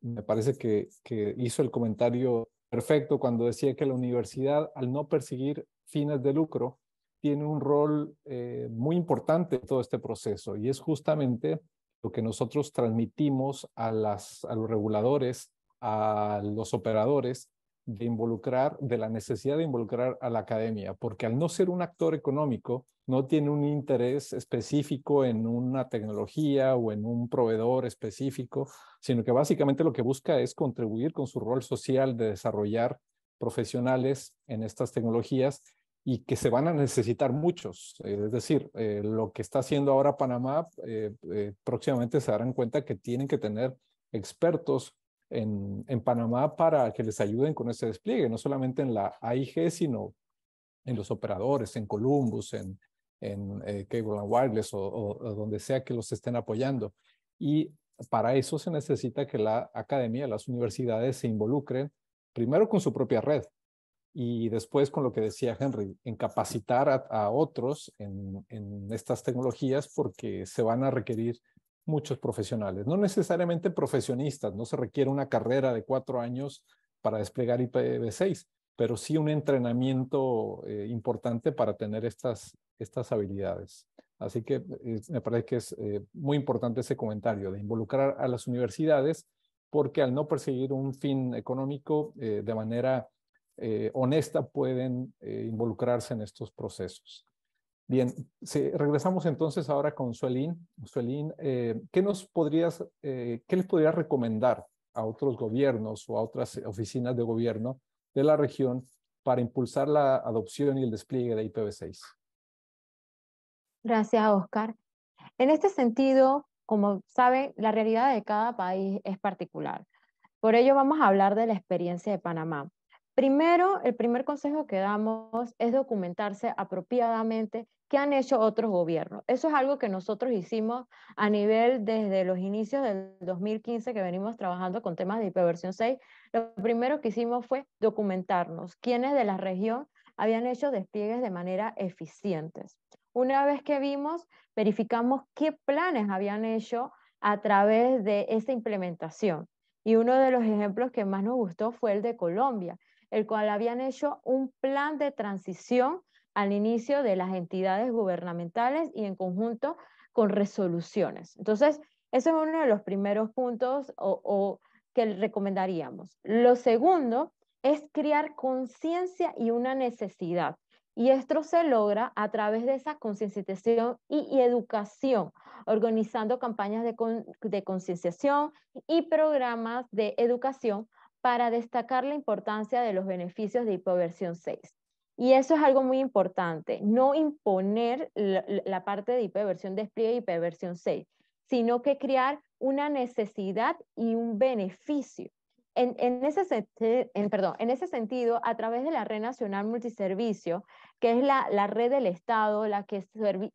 Speaker 2: me parece que, que, hizo el comentario perfecto cuando decía que la universidad, al no perseguir fines de lucro, tiene un rol muy importante en todo este proceso y es justamente que nosotros transmitimos a, a los reguladores, a los operadores, de involucrar, de la necesidad de involucrar a la academia, porque al no ser un actor económico, no tiene un interés específico en una tecnología o en un proveedor específico, sino que básicamente lo que busca es contribuir con su rol social de desarrollar profesionales en estas tecnologías y que se van a necesitar muchos. Eh, es decir, eh, lo que está haciendo ahora Panamá, eh, próximamente se darán cuenta que tienen que tener expertos en, en, Panamá para que les ayuden con ese despliegue, no solamente en la AIG, sino en los operadores, en Columbus, en, en Cable and Wireless o donde sea que los estén apoyando. Y para eso se necesita que la academia, las universidades se involucren primero con su propia red, y después con lo que decía Henry, en capacitar a, otros en, estas tecnologías porque se van a requerir muchos profesionales, no necesariamente profesionistas, no se requiere una carrera de cuatro años para desplegar IPv6, pero sí un entrenamiento eh, importante para tener estas, estas habilidades. Así que eh, me parece que es eh, muy importante ese comentario de involucrar a las universidades porque al no perseguir un fin económico de manera eh, honesta pueden eh, involucrarse en estos procesos. Bien, regresamos entonces ahora con Suelín. Suelín, eh, ¿qué nos podrías, qué les podrías recomendar a otros gobiernos o a otras oficinas de gobierno de la región para impulsar la adopción y el despliegue de IPv6?
Speaker 4: Gracias, Oscar. En este sentido, como saben, la realidad de cada país es particular. Por ello vamos a hablar de la experiencia de Panamá. Primero, el primer consejo que damos es documentarse apropiadamente qué han hecho otros gobiernos. Eso es algo que nosotros hicimos a nivel desde los inicios del 2015 que venimos trabajando con temas de hiperversión 6. Lo primero que hicimos fue documentarnos quiénes de la región habían hecho despliegues de manera eficientes. Una vez que vimos, verificamos qué planes habían hecho a través de esta implementación. Y uno de los ejemplos que más nos gustó fue el de Colombia, el cual habían hecho un plan de transición al inicio de las entidades gubernamentales y en conjunto con resoluciones. Entonces, ese es uno de los primeros puntos que recomendaríamos. Lo segundo es crear conciencia y una necesidad. Y esto se logra a través de esa concienciación y, educación, organizando campañas de concienciación y programas de educación para destacar la importancia de los beneficios de hipoversión 6. Y eso es algo muy importante, no imponer la, parte de hiperversión despliegue y hiperversión 6, sino que crear una necesidad y un beneficio. En, en, ese, en, perdón, en ese sentido, a través de la Red Nacional Multiservicio, que es la, la red del Estado, la que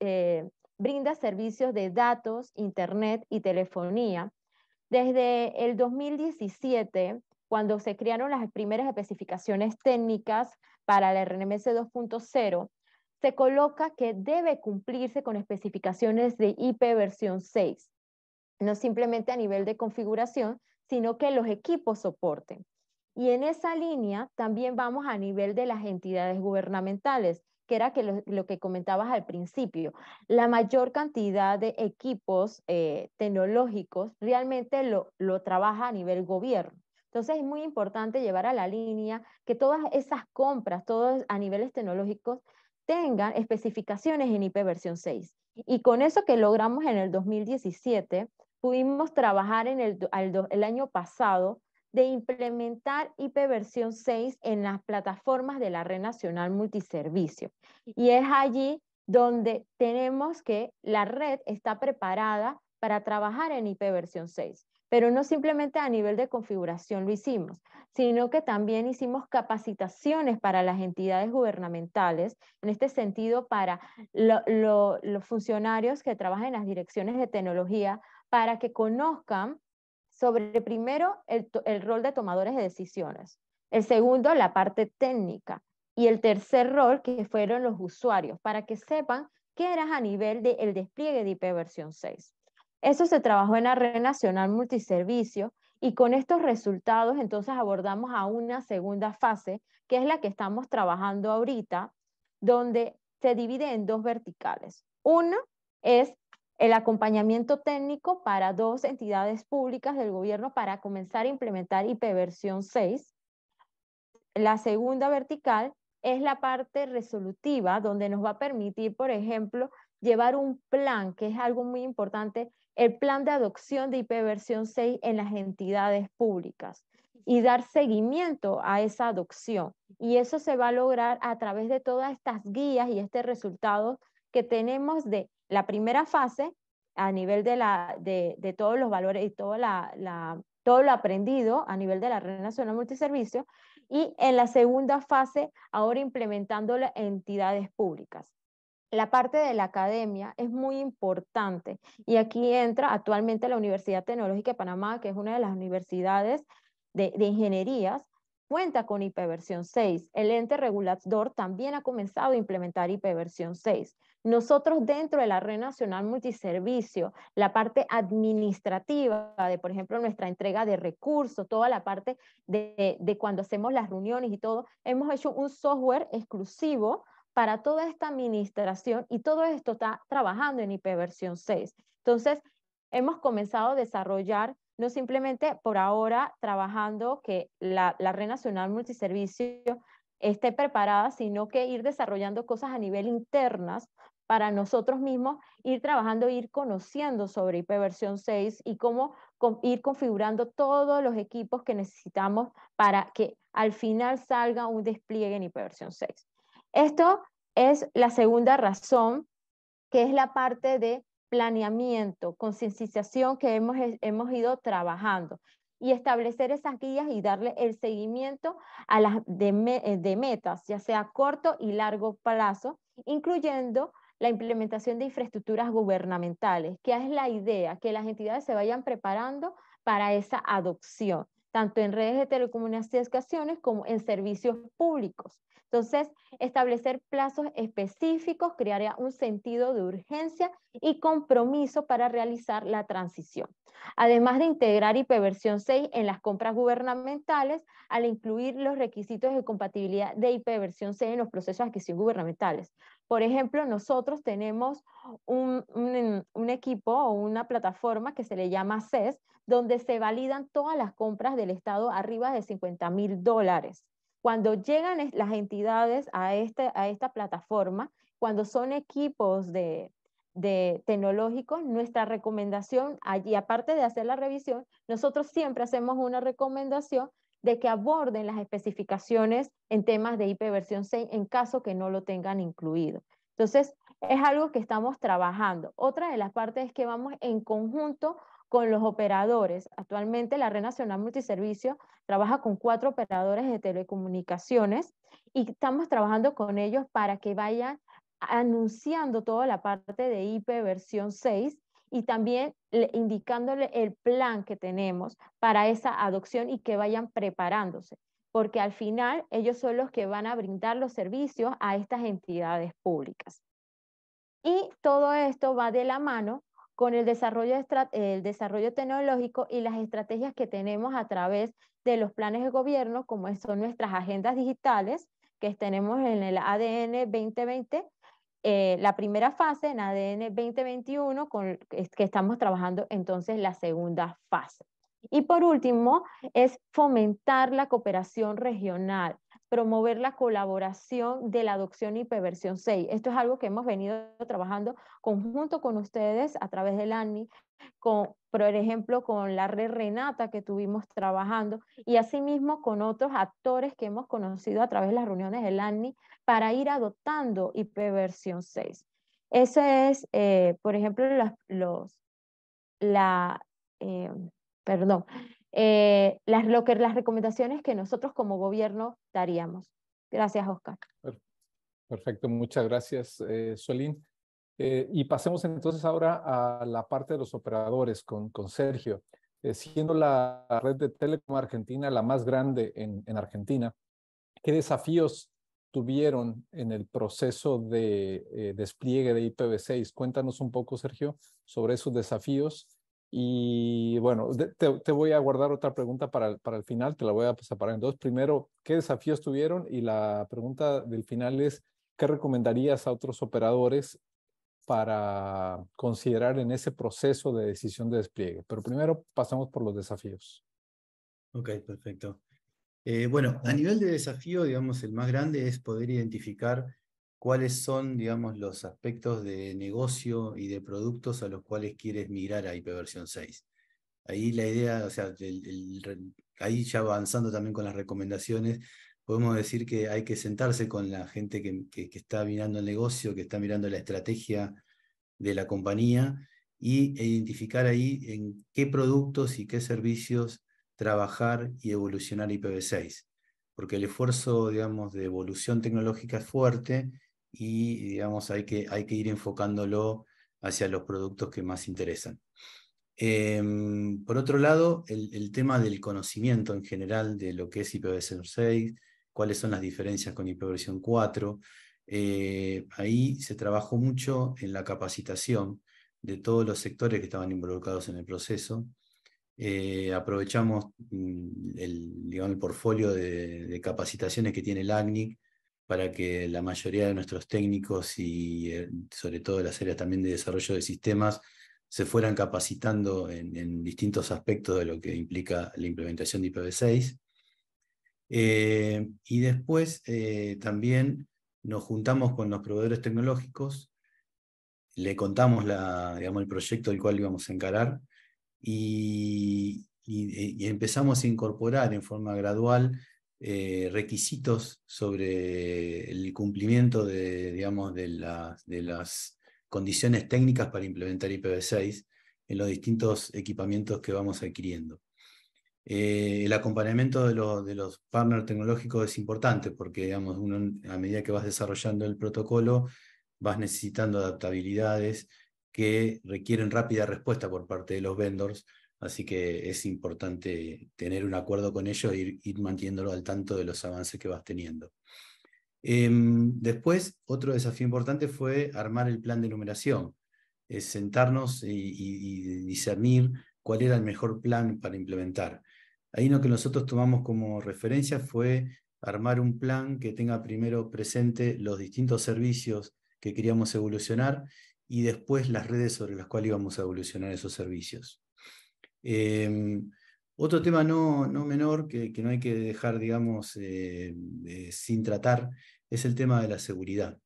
Speaker 4: eh, brinda servicios de datos, Internet y telefonía, desde el 2017 cuando se crearon las primeras especificaciones técnicas para la RNMS 2.0, se coloca que debe cumplirse con especificaciones de IP versión 6, no simplemente a nivel de configuración, sino que los equipos soporten. Y en esa línea también vamos a nivel de las entidades gubernamentales, que era que lo, que comentabas al principio. La mayor cantidad de equipos eh, tecnológicos realmente lo, lo trabaja a nivel gobierno. Entonces es muy importante llevar a la línea que todas esas compras, todos a niveles tecnológicos, tengan especificaciones en IP versión 6. Y con eso que logramos en el 2017, pudimos trabajar en el, año pasado de implementar IP versión 6 en las plataformas de la red nacional multiservicio. Y es allí donde tenemos que la red está preparada para trabajar en IP versión 6 pero no simplemente a nivel de configuración lo hicimos, sino que también hicimos capacitaciones para las entidades gubernamentales, en este sentido para los funcionarios que trabajan en las direcciones de tecnología, para que conozcan sobre primero el, rol de tomadores de decisiones, el segundo la parte técnica y el tercer rol que fueron los usuarios, para que sepan qué era a nivel del despliegue de IP versión 6. Eso se trabajó en la Red Nacional Multiservicio y con estos resultados entonces abordamos a una segunda fase, que es la que estamos trabajando ahorita, donde se divide en dos verticales. Una es el acompañamiento técnico para dos entidades públicas del gobierno para comenzar a implementar IP versión 6. La segunda vertical es la parte resolutiva, donde nos va a permitir, por ejemplo, llevar un plan, que es algo muy importante, el plan de adopción de IP versión 6 en las entidades públicas y dar seguimiento a esa adopción. Y eso se va a lograr a través de todas estas guías y este resultado que tenemos de la primera fase a nivel de, todos los valores y todo lo aprendido a nivel de la Red Nacional Multiservicio y en la segunda fase ahora implementando las entidades públicas la parte de la academia es muy importante y aquí entra actualmente la Universidad Tecnológica de Panamá, que es una de las universidades de, ingenierías, cuenta con IP versión 6. El ente regulador también ha comenzado a implementar IP versión 6. Nosotros dentro de la Red Nacional Multiservicio, la parte administrativa de, por ejemplo, nuestra entrega de recursos, toda la parte de cuando hacemos las reuniones y todo, hemos hecho un software exclusivo para toda esta administración y todo esto está trabajando en IP versión 6. Entonces, hemos comenzado a desarrollar, no simplemente por ahora trabajando que la, red nacional multiservicio esté preparada, sino que ir desarrollando cosas a nivel internas para nosotros mismos, ir trabajando, ir conociendo sobre IP versión 6 y cómo ir configurando todos los equipos que necesitamos para que al final salga un despliegue en IP versión 6. Esto es la segunda razón, que es la parte de planeamiento, concienciación que hemos, eh, ido trabajando y establecer esas guías y darle el seguimiento a las eh, de metas, ya sea corto y largo plazo, incluyendo la implementación de infraestructuras gubernamentales, que es la idea, que las entidades se vayan preparando para esa adopción tanto en redes de telecomunicaciones como en servicios públicos. Entonces, establecer plazos específicos crearía un sentido de urgencia y compromiso para realizar la transición. Además de integrar IP 6 en las compras gubernamentales, al incluir los requisitos de compatibilidad de IP 6 en los procesos de adquisición gubernamentales. Por ejemplo, nosotros tenemos un, equipo o una plataforma que se le llama CES, donde se validan todas las compras del Estado arriba de 50 mil dólares. Cuando llegan las entidades a, este, a esta plataforma, cuando son equipos de, de tecnológicos, nuestra recomendación allí, aparte de hacer la revisión, nosotros siempre hacemos una recomendación de que aborden las especificaciones en temas de IP versión 6 en caso que no lo tengan incluido. Entonces, es algo que estamos trabajando. Otra de las partes es que vamos en conjunto con los operadores. Actualmente la Red Nacional Multiservicio trabaja con cuatro operadores de telecomunicaciones y estamos trabajando con ellos para que vayan anunciando toda la parte de IP versión 6 y también indicándole el plan que tenemos para esa adopción y que vayan preparándose, porque al final ellos son los que van a brindar los servicios a estas entidades públicas. Y todo esto va de la mano con el desarrollo, el desarrollo tecnológico y las estrategias que tenemos a través de los planes de gobierno, como son nuestras agendas digitales, que tenemos en el ADN 2020, eh, la primera fase en ADN 2021, con, que estamos trabajando entonces la segunda fase. Y por último, es fomentar la cooperación regional promover la colaboración de la adopción y 6. Esto es algo que hemos venido trabajando conjunto con ustedes a través del ANI, con, por ejemplo, con la red Renata que tuvimos trabajando y asimismo con otros actores que hemos conocido a través de las reuniones del ANI para ir adoptando hiperversión 6. Ese es, eh, por ejemplo, los, la, eh, perdón, eh, las, las recomendaciones que nosotros como gobierno daríamos. Gracias, Oscar.
Speaker 2: Perfecto, muchas gracias, eh, Solín. Eh, y pasemos entonces ahora a la parte de los operadores con, con Sergio. siendo la red de Telecom Argentina la más grande en, Argentina, ¿qué desafíos tuvieron en el proceso de despliegue de IPv6. Cuéntanos un poco, Sergio, sobre esos desafíos y bueno, te, voy a guardar otra pregunta para el, para el final, te la voy a separar en dos. Primero, ¿qué desafíos tuvieron? Y la pregunta del final es, ¿qué recomendarías a otros operadores para considerar en ese proceso de decisión de despliegue? Pero primero pasamos por los desafíos.
Speaker 5: Ok, perfecto.
Speaker 2: Eh, bueno, a nivel de desafío, digamos,
Speaker 5: el más grande es poder identificar cuáles son, digamos, los aspectos de negocio y de productos a los cuales quieres migrar a ipv 6. Ahí la idea, o sea, ahí ya avanzando también con las recomendaciones, podemos decir que hay que sentarse con la gente que, está mirando el negocio, que está mirando la estrategia de la compañía y e identificar ahí en qué productos y qué servicios trabajar y evolucionar IPv6, porque el esfuerzo, digamos, de evolución tecnológica es fuerte y digamos hay que, hay que ir enfocándolo hacia los productos que más interesan. Em, por otro lado, el, tema del conocimiento en general de lo que es IPv6, cuáles son las diferencias con IPv4. Eh, ahí se trabajó mucho en la capacitación de todos los sectores que estaban involucrados en el proceso. Eh, aprovechamos mm, el, el portfolio de, de, capacitaciones que tiene el ACNIC para que la mayoría de nuestros técnicos y eh, sobre todo las áreas también de desarrollo de sistemas se fueran capacitando en, distintos aspectos de lo que implica la implementación de IPv6. Eh, y después eh, también nos juntamos con los proveedores tecnológicos, le contamos digamos, el proyecto del cual íbamos a encarar y empezamos a incorporar en forma gradual eh, requisitos sobre el cumplimiento de, las condiciones técnicas para implementar IPv6 en los distintos equipamientos que vamos adquiriendo. Eh, el acompañamiento de, los partners tecnológicos es importante porque a medida que vas desarrollando el protocolo, vas necesitando adaptabilidades que requieren rápida respuesta por parte de los vendors Así que es importante tener un acuerdo con ellos e ir, manteniéndolo al tanto de los avances que vas teniendo. Em, después, otro desafío importante fue armar el plan de numeración, eh, sentarnos y discernir cuál era el mejor plan para implementar. Ahí lo que nosotros tomamos como referencia fue armar un plan que tenga primero presente los distintos servicios que queríamos evolucionar y después las redes sobre las cuales íbamos a evolucionar esos servicios. Em, otro tema no, menor que, no hay que dejar, digamos, eh, eh, sin tratar es el tema de la seguridad.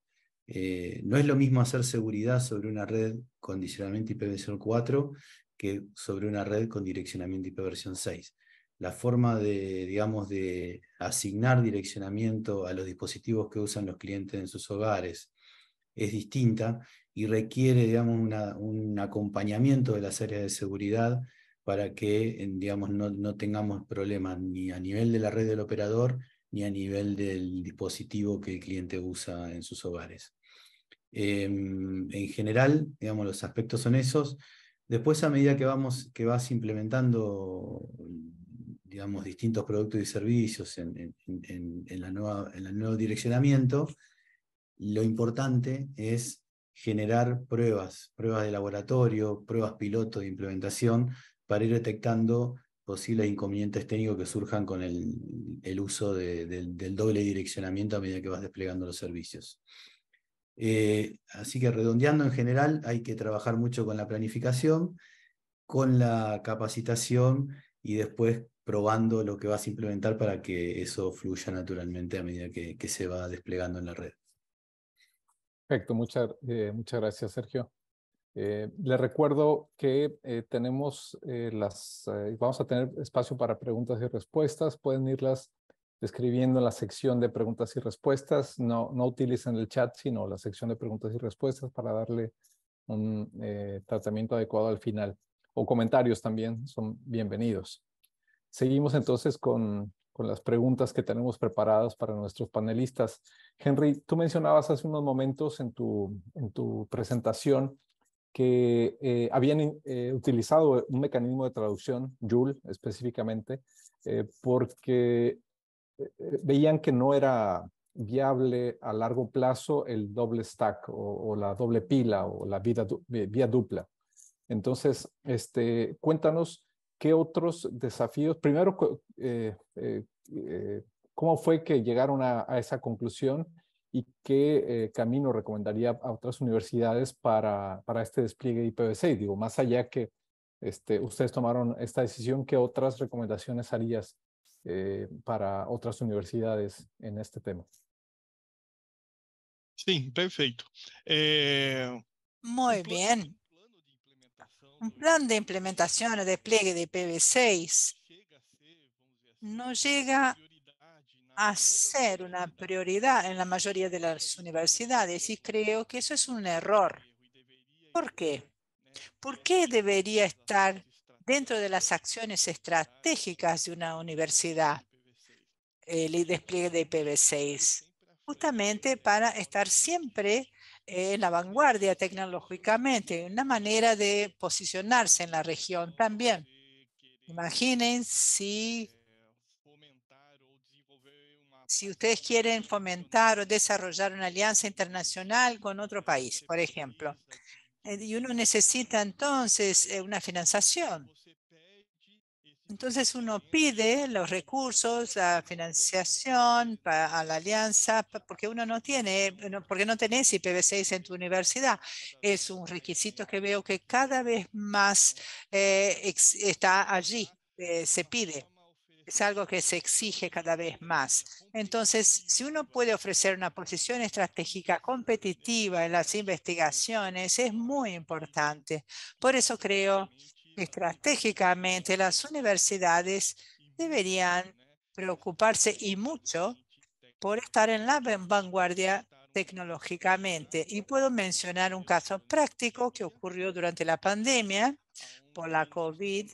Speaker 5: Eh, no es lo mismo hacer seguridad sobre una red con direccionamiento ipv 4 que sobre una red con direccionamiento ipv 6. La forma de, digamos, de asignar direccionamiento a los dispositivos que usan los clientes en sus hogares es distinta y requiere, digamos, un acompañamiento de las áreas de seguridad para que digamos, no, tengamos problemas ni a nivel de la red del operador ni a nivel del dispositivo que el cliente usa en sus hogares. Em, en general, digamos, los aspectos son esos. Después, a medida que, vamos, que vas implementando digamos, distintos productos y servicios en, en, el nuevo direccionamiento, lo importante es generar pruebas, pruebas de laboratorio, pruebas piloto de implementación, para ir detectando posibles inconvenientes técnicos que surjan con el, uso del, doble direccionamiento a medida que vas desplegando los servicios. Eh, así que redondeando en general, hay que trabajar mucho con la planificación, con la capacitación y después probando lo que vas a implementar para que eso fluya naturalmente a medida que, se va desplegando en la red.
Speaker 2: Perfecto, muchas, eh, muchas gracias Sergio. Eh, les recuerdo que eh, tenemos eh, las, eh, vamos a tener espacio para preguntas y respuestas. Pueden irlas escribiendo en la sección de preguntas y respuestas. No, no utilicen el chat, sino la sección de preguntas y respuestas para darle un tratamiento adecuado al final. O comentarios también son bienvenidos. Seguimos entonces con, con las preguntas que tenemos preparadas para nuestros panelistas. Henry, tú mencionabas hace unos momentos en tu, en tu presentación que eh, habían eh, eh, utilizado un mecanismo de traducción, Joule específicamente, porque veían que no era viable a largo plazo el doble stack o, la doble pila o la vía, dupla. Entonces, este, cuéntanos qué otros desafíos, primero, cómo fue que llegaron a esa conclusión y qué eh, camino recomendaría a otras universidades para, para este despliegue de IPv6? Digo, más allá que este, ustedes tomaron esta decisión, ¿qué otras recomendaciones harías eh, para otras universidades en este tema?
Speaker 6: Sí, perfecto. Eh, Muy bien. Un plan de implementación o despliegue de IPv6 no llega a ser una prioridad en la mayoría de las universidades y creo que eso es un error. ¿Por qué? ¿Por qué debería estar dentro de las acciones estratégicas de una universidad el despliegue de IPv6? Justamente para estar siempre eh, en la vanguardia tecnológicamente, una manera de posicionarse en la región también. Imaginen si si ustedes quieren fomentar o desarrollar una alianza internacional con otro país, por ejemplo. Eh, y uno necesita entonces eh, una financiación. Entonces uno pide los recursos, la financiación para, la alianza, porque uno no tiene, eh, porque no tenés IPv6 en tu universidad. Es un requisito que veo que cada vez más está allí, se pide es algo que se exige cada vez más. Entonces, si uno puede ofrecer una posición estratégica competitiva en las investigaciones, es muy importante. Por eso creo que estratégicamente las universidades deberían preocuparse y mucho por estar en la vanguardia tecnológicamente. Y puedo mencionar un caso práctico que ocurrió durante la pandemia por la COVID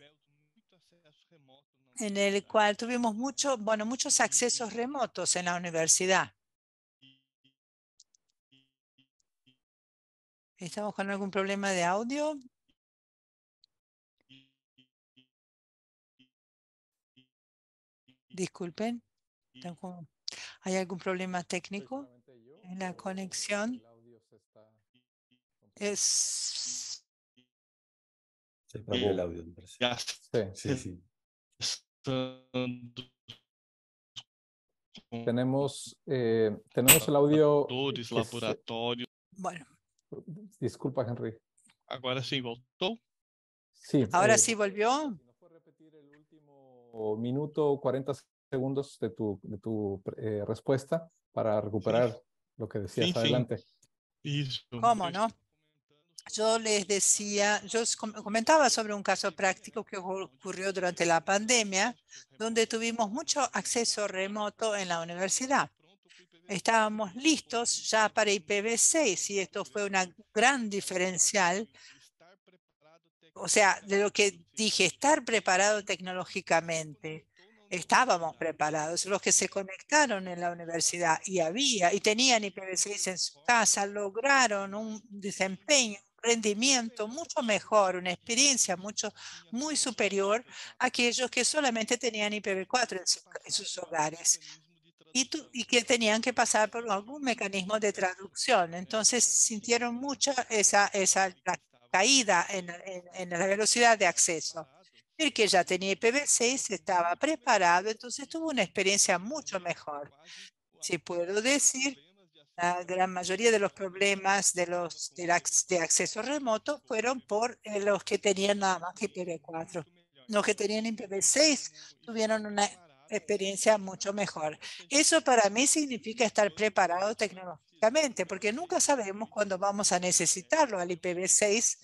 Speaker 6: en el cual tuvimos mucho, bueno, muchos accesos remotos en la universidad. ¿Estamos con algún problema de audio? Disculpen, ¿hay algún problema técnico en la conexión? Es...
Speaker 4: Se apagó el audio. sí. sí.
Speaker 2: Tenemos, eh, tenemos el audio. Bueno. Disculpa, Henry.
Speaker 6: Ahora sí, voltó. Sí. Ahora eh, sí volvió. repetir
Speaker 2: el último minuto, 40 segundos de tu, de tu eh, respuesta para recuperar lo que decías. Adelante.
Speaker 6: ¿Cómo, no? yo les decía, yo comentaba sobre un caso práctico que ocurrió durante la pandemia, donde tuvimos mucho acceso remoto en la universidad. Estábamos listos ya para IPv6 y esto fue una gran diferencial. O sea, de lo que dije, estar preparado tecnológicamente. Estábamos preparados. Los que se conectaron en la universidad y había y tenían IPv6 en su casa lograron un desempeño rendimiento mucho mejor, una experiencia mucho, muy superior a aquellos que solamente tenían IPv4 en, sus hogares. Y, que tenían que pasar por algún mecanismo de traducción. Entonces sintieron mucha esa, esa caída en, en, la velocidad de acceso. El que ya tenía IPv6 estaba preparado, entonces tuvo una experiencia mucho mejor. Si puedo decir la gran mayoría de los problemas de, los, de, la, acceso remoto fueron por eh, los que tenían nada más IPv4. Los que tenían IPv6 tuvieron una experiencia mucho mejor. Eso para mí significa estar preparado tecnológicamente, porque nunca sabemos cuándo vamos a necesitarlo al IPv6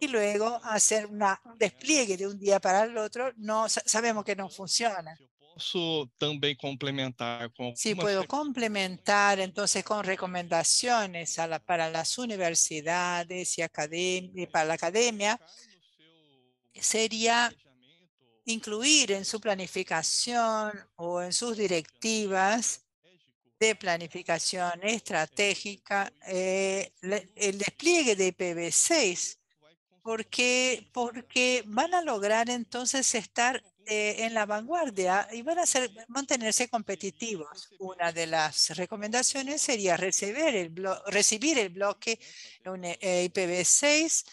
Speaker 6: y luego hacer un despliegue de un día para el otro, no sabemos que no funciona
Speaker 2: posso también complementar puedo
Speaker 6: complementar entonces con recomendaciones para las universidades y, y para la academia. Sería incluir en su planificación o en sus directivas de planificación estratégica eh, el despliegue de IPv6 porque, porque van a lograr entonces estar eh, en la vanguardia y van a ser, mantenerse competitivos. Una de las recomendaciones sería recibir el, recibir el bloque e IPv6.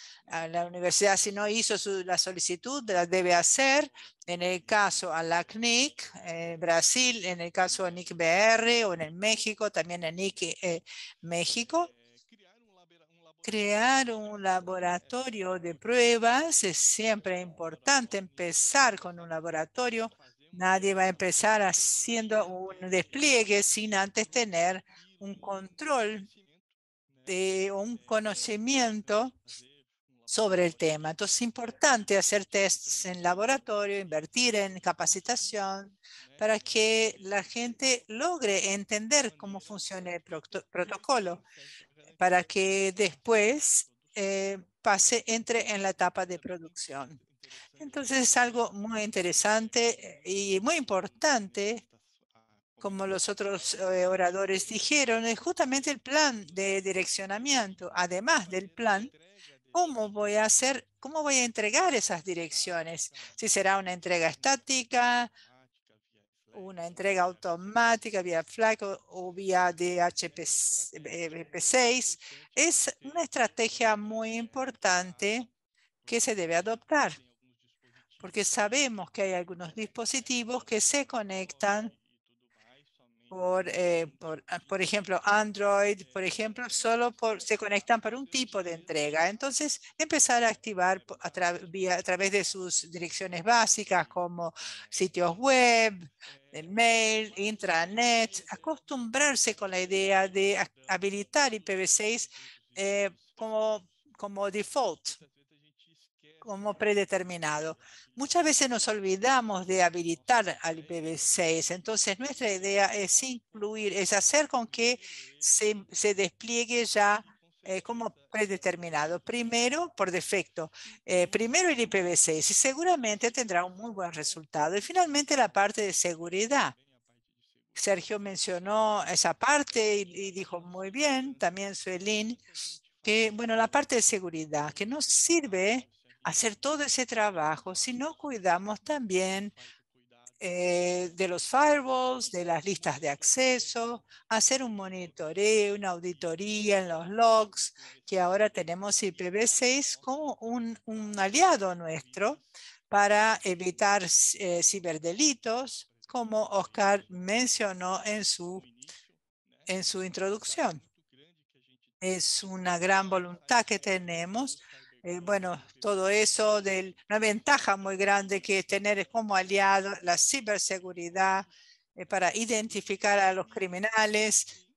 Speaker 6: La universidad, si no hizo la solicitud, la debe hacer. En el caso a la CNIC, Brasil, en el caso a NIC BR o en el México, también en NIC eh, México crear un laboratorio de pruebas es siempre importante empezar con un laboratorio. Nadie va a empezar haciendo un despliegue sin antes tener un control de un conocimiento sobre el tema. Entonces, es importante hacer test en laboratorio, invertir en capacitación para que la gente logre entender cómo funciona el protocolo para que después eh, pase, entre en la etapa de producción. Entonces es algo muy interesante y muy importante, como los otros eh, oradores dijeron, es justamente el plan de direccionamiento, además del plan ¿Cómo voy a hacer, cómo voy a entregar esas direcciones? Si será una entrega estática una entrega automática vía FLAC o, vía DHCP6 eh, es una estrategia muy importante que se debe adoptar, porque sabemos que hay algunos dispositivos que se conectan por, eh, ah, por, ejemplo, Android, por ejemplo, solo por, se conectan para un tipo de entrega. Entonces, empezar a activar a, a través de sus direcciones básicas como sitios web, el mail, intranet, acostumbrarse con la idea de habilitar IPv6 eh, como, como default como predeterminado. Muchas veces nos olvidamos de habilitar al IPv6, entonces nuestra idea es incluir, es hacer con que se, se despliegue ya eh, como predeterminado. Primero, por defecto. Eh, primero el IPv6 y seguramente tendrá un muy buen resultado. Y finalmente la parte de seguridad. Sergio mencionó esa parte y, dijo muy bien, también Suelín, que bueno, la parte de seguridad que nos sirve hacer todo ese trabajo si no cuidamos también eh, de los firewalls, de las listas de acceso, hacer un monitoreo, una auditoría en los logs, que ahora tenemos IPv6 como un, aliado nuestro para evitar eh, ciberdelitos, como Oscar mencionó en su, en su introducción. Es una gran voluntad que tenemos eh, bueno, todo eso, de una ventaja muy grande que tener como aliado la ciberseguridad eh, para identificar a los criminales.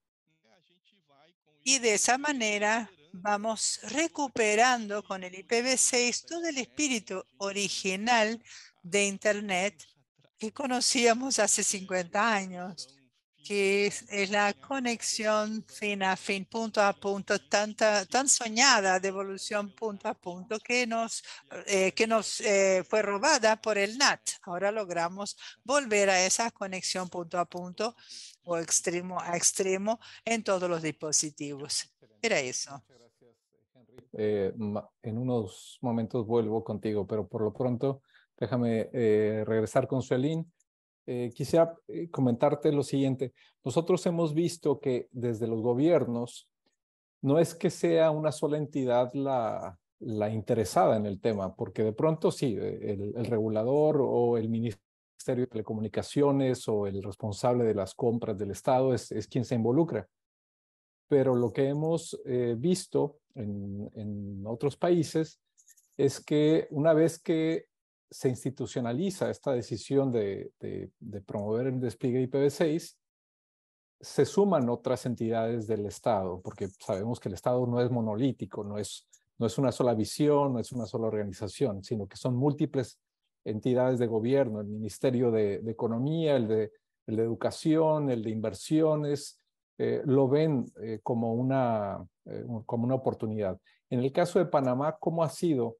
Speaker 6: Y de esa manera vamos recuperando con el IPv6 todo el espíritu original de Internet que conocíamos hace 50 años que es, la conexión fin a fin, punto a punto, tanta, tan soñada de evolución punto a punto que nos, eh, que nos eh, fue robada por el NAT. Ahora logramos volver a esa conexión punto a punto o extremo a extremo en todos los dispositivos. Era eso.
Speaker 2: Eh, en unos momentos vuelvo contigo, pero por lo pronto déjame regresar con Suelín eh, quisiera eh, comentarte lo siguiente. Nosotros hemos visto que desde los gobiernos no es que sea una sola entidad la, la interesada en el tema, porque de pronto sí, eh, el, regulador o el Ministerio de Telecomunicaciones o el responsable de las compras del Estado es, quien se involucra. Pero lo que hemos visto en, en otros países es que una vez que se institucionaliza esta decisión de, promover el despliegue IPv6, se suman otras entidades del Estado, porque sabemos que el Estado no es monolítico, no es, no es una sola visión, no es una sola organización, sino que son múltiples entidades de gobierno, el Ministerio de, Economía, el de, Educación, el de Inversiones, eh, lo ven eh, como, una, eh, como una oportunidad. En el caso de Panamá, ¿cómo ha sido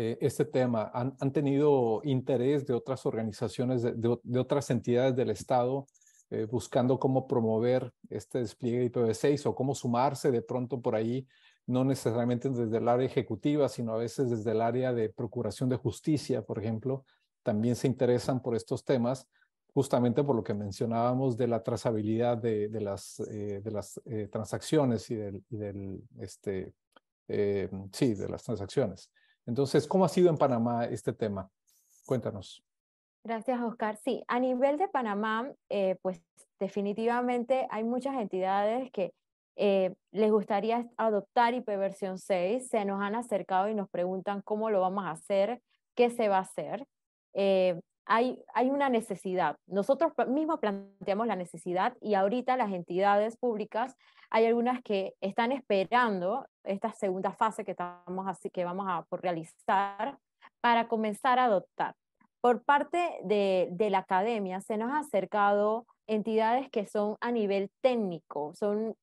Speaker 2: eh, este tema? ¿Han, tenido interés de otras organizaciones, de, otras entidades del Estado eh, buscando cómo promover este despliegue de IPv6 o cómo sumarse de pronto por ahí, no necesariamente desde el área ejecutiva, sino a veces desde el área de procuración de justicia, por ejemplo, también se interesan por estos temas, justamente por lo que mencionábamos de la trazabilidad de, las, de las eh, transacciones y del, y del este, sí, de las transacciones. Entonces, ¿cómo ha sido en Panamá este tema? Cuéntanos.
Speaker 4: Gracias, Oscar. Sí, a nivel de Panamá, eh, pues definitivamente hay muchas entidades que eh, les gustaría adoptar IP versión 6, se nos han acercado y nos preguntan cómo lo vamos a hacer, qué se va a hacer. Eh, hay, una necesidad. Nosotros mismos planteamos la necesidad y ahorita las entidades públicas, hay algunas que están esperando esta segunda fase que, estamos que vamos a realizar para comenzar a adoptar. Por parte de, de la academia se nos ha acercado entidades que son a nivel técnico,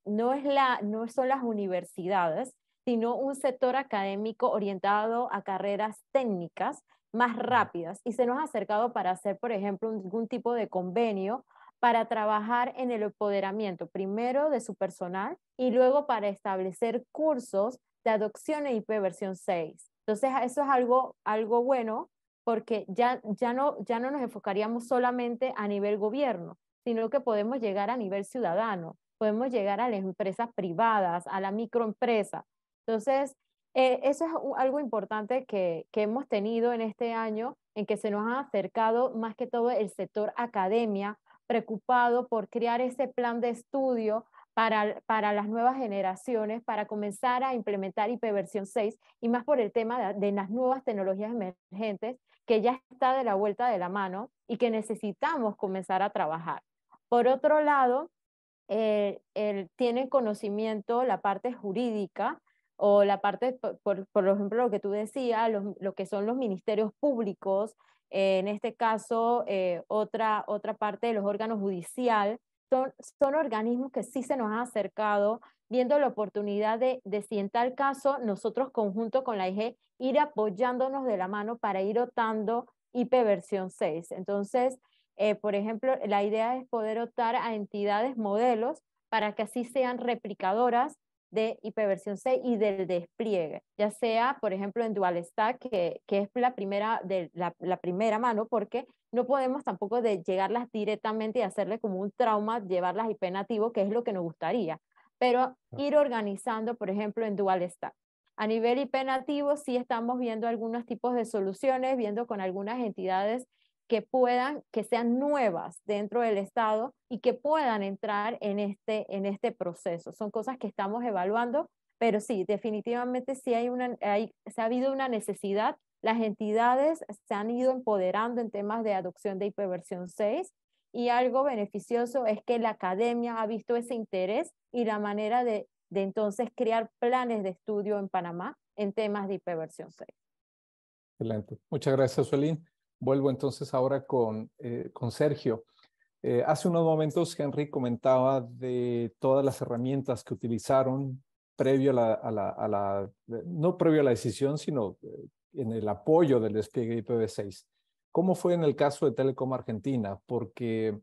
Speaker 4: no, es la, no son las universidades, sino un sector académico orientado a carreras técnicas más rápidas y se nos ha acercado para hacer, por ejemplo, algún tipo de convenio para trabajar en el empoderamiento, primero de su personal y luego para establecer cursos de adopción en IP versión 6. Entonces, eso es algo, algo bueno porque ya, ya, no, ya no nos enfocaríamos solamente a nivel gobierno, sino que podemos llegar a nivel ciudadano, podemos llegar a las empresas privadas, a la microempresa. Entonces, eh, eso es algo importante que, hemos tenido en este año, en que se nos ha acercado más que todo el sector academia, preocupado por crear ese plan de estudio para, las nuevas generaciones, para comenzar a implementar IP versión 6 y más por el tema de, las nuevas tecnologías emergentes, que ya está de la vuelta de la mano y que necesitamos comenzar a trabajar. Por otro lado, eh, tiene conocimiento la parte jurídica o la parte, por, ejemplo, lo que tú decías, los, lo que son los ministerios públicos, eh, en este caso, eh, otra, otra parte de los órganos judicial, son, son organismos que sí se nos han acercado viendo la oportunidad de, de, si en tal caso nosotros conjunto con la IG ir apoyándonos de la mano para ir otando IP versión 6. Entonces, eh, por ejemplo, la idea es poder otar a entidades modelos para que así sean replicadoras de hiperversión C y del despliegue, ya sea, por ejemplo, en Dual Stack, que, es la primera, de, la, primera mano, porque no podemos tampoco de llegarlas directamente y hacerle como un trauma, llevarlas IP nativo, que es lo que nos gustaría, pero ir organizando, por ejemplo, en Dual Stack. A nivel IP nativo, sí estamos viendo algunos tipos de soluciones, viendo con algunas entidades que puedan, que sean nuevas dentro del Estado y que puedan entrar en este, en este proceso. Son cosas que estamos evaluando, pero sí, definitivamente sí hay una, ha habido una necesidad. Las entidades se han ido empoderando en temas de adopción de hiperversión 6 y algo beneficioso es que la academia ha visto ese interés y la manera de, entonces crear planes de estudio en Panamá en temas de hiperversión 6.
Speaker 2: Excelente. Muchas gracias, Solín vuelvo entonces ahora con, eh, con Sergio. Eh, hace unos momentos Henry comentaba de todas las herramientas que utilizaron previo a la, eh, no previo a la decisión, sino en el apoyo del despliegue de IPv6. ¿Cómo fue en el caso de Telecom Argentina? Porque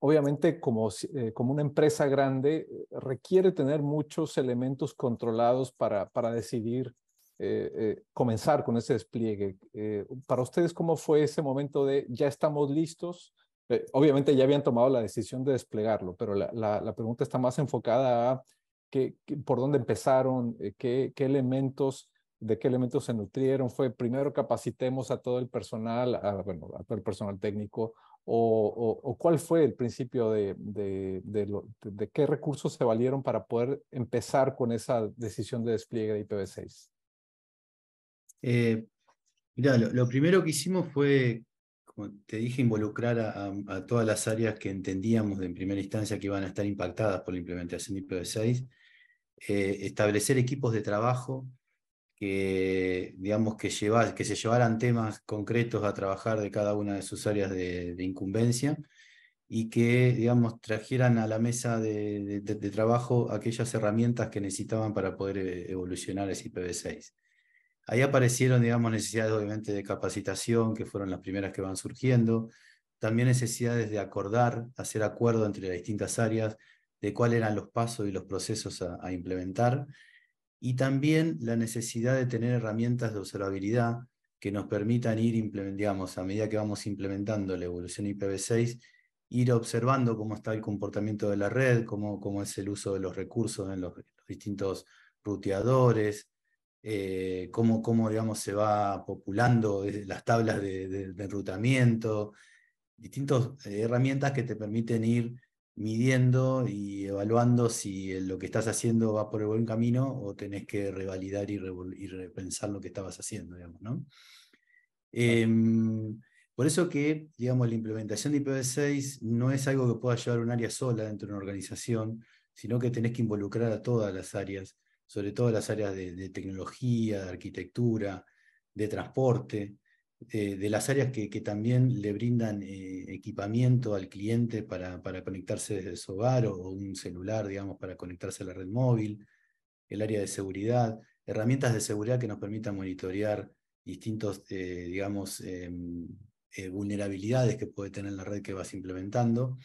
Speaker 2: obviamente como, como una empresa grande requiere tener muchos elementos controlados para, para decidir eh, eh, comenzar con ese despliegue. Eh, para ustedes, ¿cómo fue ese momento de ya estamos listos? obviamente ya habían tomado la decisión de desplegarlo, pero la, pregunta está más enfocada a por dónde empezaron, qué, elementos de qué elementos se nutrieron, fue primero capacitemos a todo el personal, bueno, a todo el personal técnico, o, cuál fue el principio de, de, de, qué recursos se valieron para poder empezar con esa decisión de despliegue de IPv6.
Speaker 5: Eh, mira, lo, primero que hicimos fue, como te dije, involucrar a, todas las áreas que entendíamos en primera instancia que iban a estar impactadas por la implementación de IPv6, eh, establecer equipos de trabajo que, digamos, que, se llevaran temas concretos a trabajar de cada una de sus áreas de, incumbencia y que, digamos, trajeran a la mesa de, de, trabajo aquellas herramientas que necesitaban para poder eh, evolucionar ese IPv6. Ahí aparecieron, digamos, necesidades obviamente de capacitación, que fueron las primeras que van surgiendo, también necesidades de acordar, hacer acuerdo entre las distintas áreas de cuáles eran los pasos y los procesos a, implementar, y también la necesidad de tener herramientas de observabilidad que nos permitan ir, digamos, a medida que vamos implementando la evolución IPv6, ir observando cómo está el comportamiento de la red, cómo, es el uso de los recursos en los distintos ruteadores, eh, cómo, digamos, se va populando las tablas de, de, enrutamiento, distintas eh, herramientas que te permiten ir midiendo y evaluando si lo que estás haciendo va por el buen camino o tenés que revalidar y, repensar lo que estabas haciendo, em, por eso que, digamos, la implementación de IPv6 no es algo que pueda llevar un área sola dentro de una organización, sino que tenés que involucrar a todas las áreas sobre todo las áreas de, tecnología, de arquitectura, de transporte, de, las áreas que, también le brindan eh, equipamiento al cliente para, conectarse desde su hogar o, un celular, digamos, para conectarse a la red móvil, el área de seguridad, herramientas de seguridad que nos permitan monitorear distintos, eh, digamos, em, eh, vulnerabilidades que puede tener la red que vas implementando,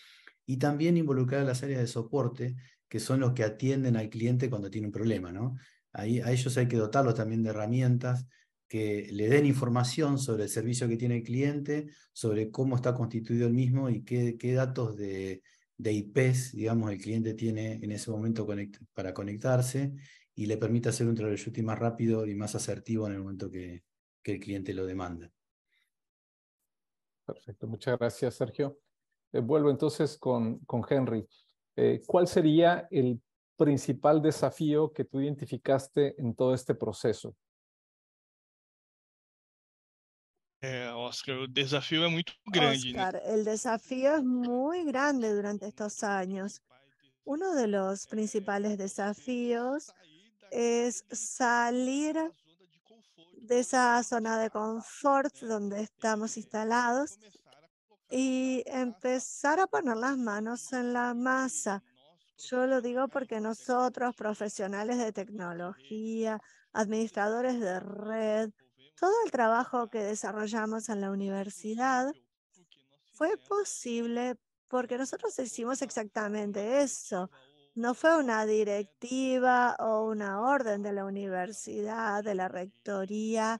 Speaker 5: y también involucrar las áreas de soporte que son los que atienden al cliente cuando tiene un problema, ¿no? Ahí, a ellos hay que dotarlos también de herramientas que le den información sobre el servicio que tiene el cliente, sobre cómo está constituido el mismo y qué, datos de, de, IPs, digamos, el cliente tiene en ese momento para conectarse y le permite hacer un troubleshooting más rápido y más asertivo en el momento que, el cliente lo demanda.
Speaker 2: Perfecto, muchas gracias, Sergio. Eh, vuelvo entonces con, con Henry. Eh, ¿cuál sería el principal desafío que tú identificaste en todo este proceso? Eh, Oscar, el desafío es muy grande.
Speaker 3: el desafío es muy grande durante estos años. Uno de los principales desafíos es salir de esa zona de confort donde estamos instalados y empezar a poner las manos en la masa. Yo lo digo porque nosotros, profesionales de tecnología, administradores de red, todo el trabajo que desarrollamos en la universidad fue posible porque nosotros hicimos exactamente eso. No fue una directiva o una orden de la universidad, de la rectoría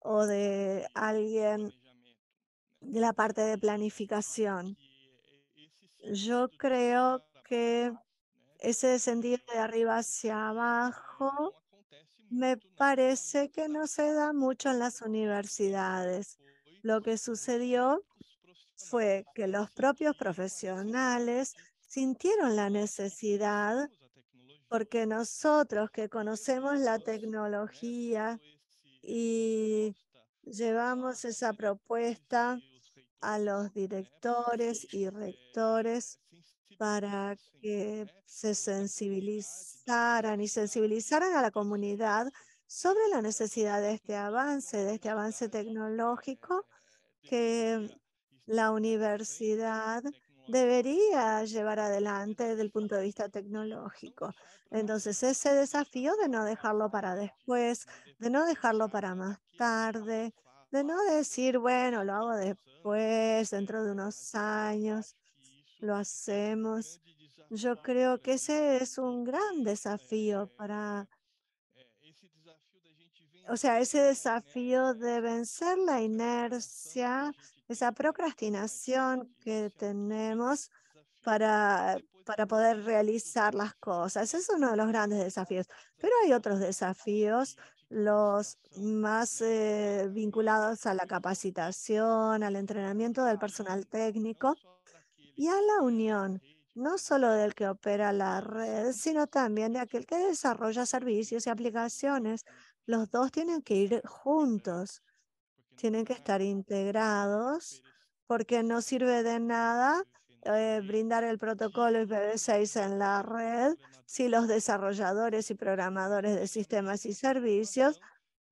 Speaker 3: o de alguien de la parte de planificación. Yo creo que ese descendido de arriba hacia abajo me parece que no se da mucho en las universidades. Lo que sucedió fue que los propios profesionales sintieron la necesidad porque nosotros que conocemos la tecnología y llevamos esa propuesta a los directores y rectores para que se sensibilizaran y sensibilizaran a la comunidad sobre la necesidad de este avance, de este avance tecnológico que la universidad debería llevar adelante desde el punto de vista tecnológico. Entonces, ese desafío de no dejarlo para después, de no dejarlo para más tarde, de no decir, bueno, lo hago después, dentro de unos años, lo hacemos. Yo creo que ese es un gran desafío para, o sea, ese desafío de vencer la inercia, esa procrastinación que tenemos para, para poder realizar las cosas. Es uno de los grandes desafíos. Pero hay otros desafíos los más eh, vinculados a la capacitación, al entrenamiento del personal técnico y a la unión, no solo del que opera la red, sino también de aquel que desarrolla servicios y aplicaciones. Los dos tienen que ir juntos, tienen que estar integrados porque no sirve de nada eh, brindar el protocolo IPv6 en la red si los desarrolladores y programadores de sistemas y servicios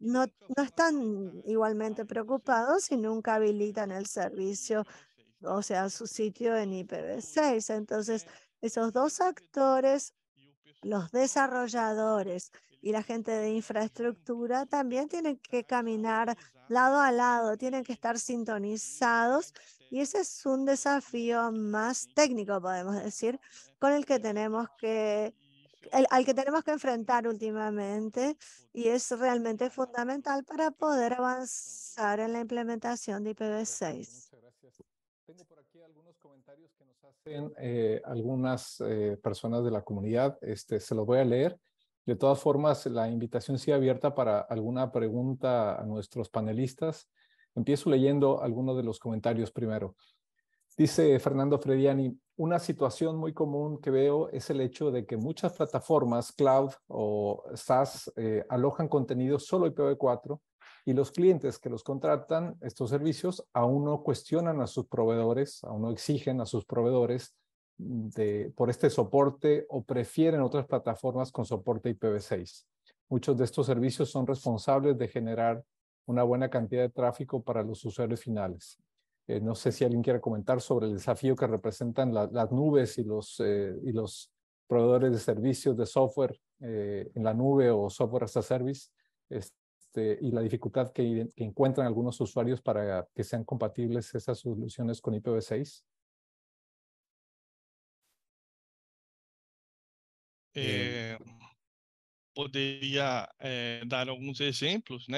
Speaker 3: no, no están igualmente preocupados y nunca habilitan el servicio, o sea, su sitio en IPv6. Entonces, esos dos actores, los desarrolladores y la gente de infraestructura también tienen que caminar lado a lado, tienen que estar sintonizados y ese es un desafío más técnico, podemos decir, con el que tenemos que el, al que tenemos que enfrentar últimamente y es realmente fundamental para poder avanzar en la implementación de IPv6.
Speaker 6: Tengo por aquí
Speaker 2: algunos comentarios que nos hacen eh, algunas eh, personas de la comunidad. Este, se los voy a leer. De todas formas, la invitación sigue abierta para alguna pregunta a nuestros panelistas. Empiezo leyendo algunos de los comentarios primero. Dice Fernando Frediani, una situación muy común que veo es el hecho de que muchas plataformas cloud o SaaS eh, alojan contenido solo IPv4 y los clientes que los contratan estos servicios aún no cuestionan a sus proveedores, aún no exigen a sus proveedores de, por este soporte o prefieren otras plataformas con soporte IPv6. Muchos de estos servicios son responsables de generar una buena cantidad de tráfico para los usuarios finales. Eh, no sé si alguien quiere comentar sobre el desafío que representan las nubes y los, eh, y los proveedores de servicios de software eh, en la nube o software as a service este, y la dificultad que, encuentran algunos usuarios para que sean compatibles esas soluciones con IPv6.
Speaker 4: Podría dar
Speaker 2: algunos ejemplos, ¿no?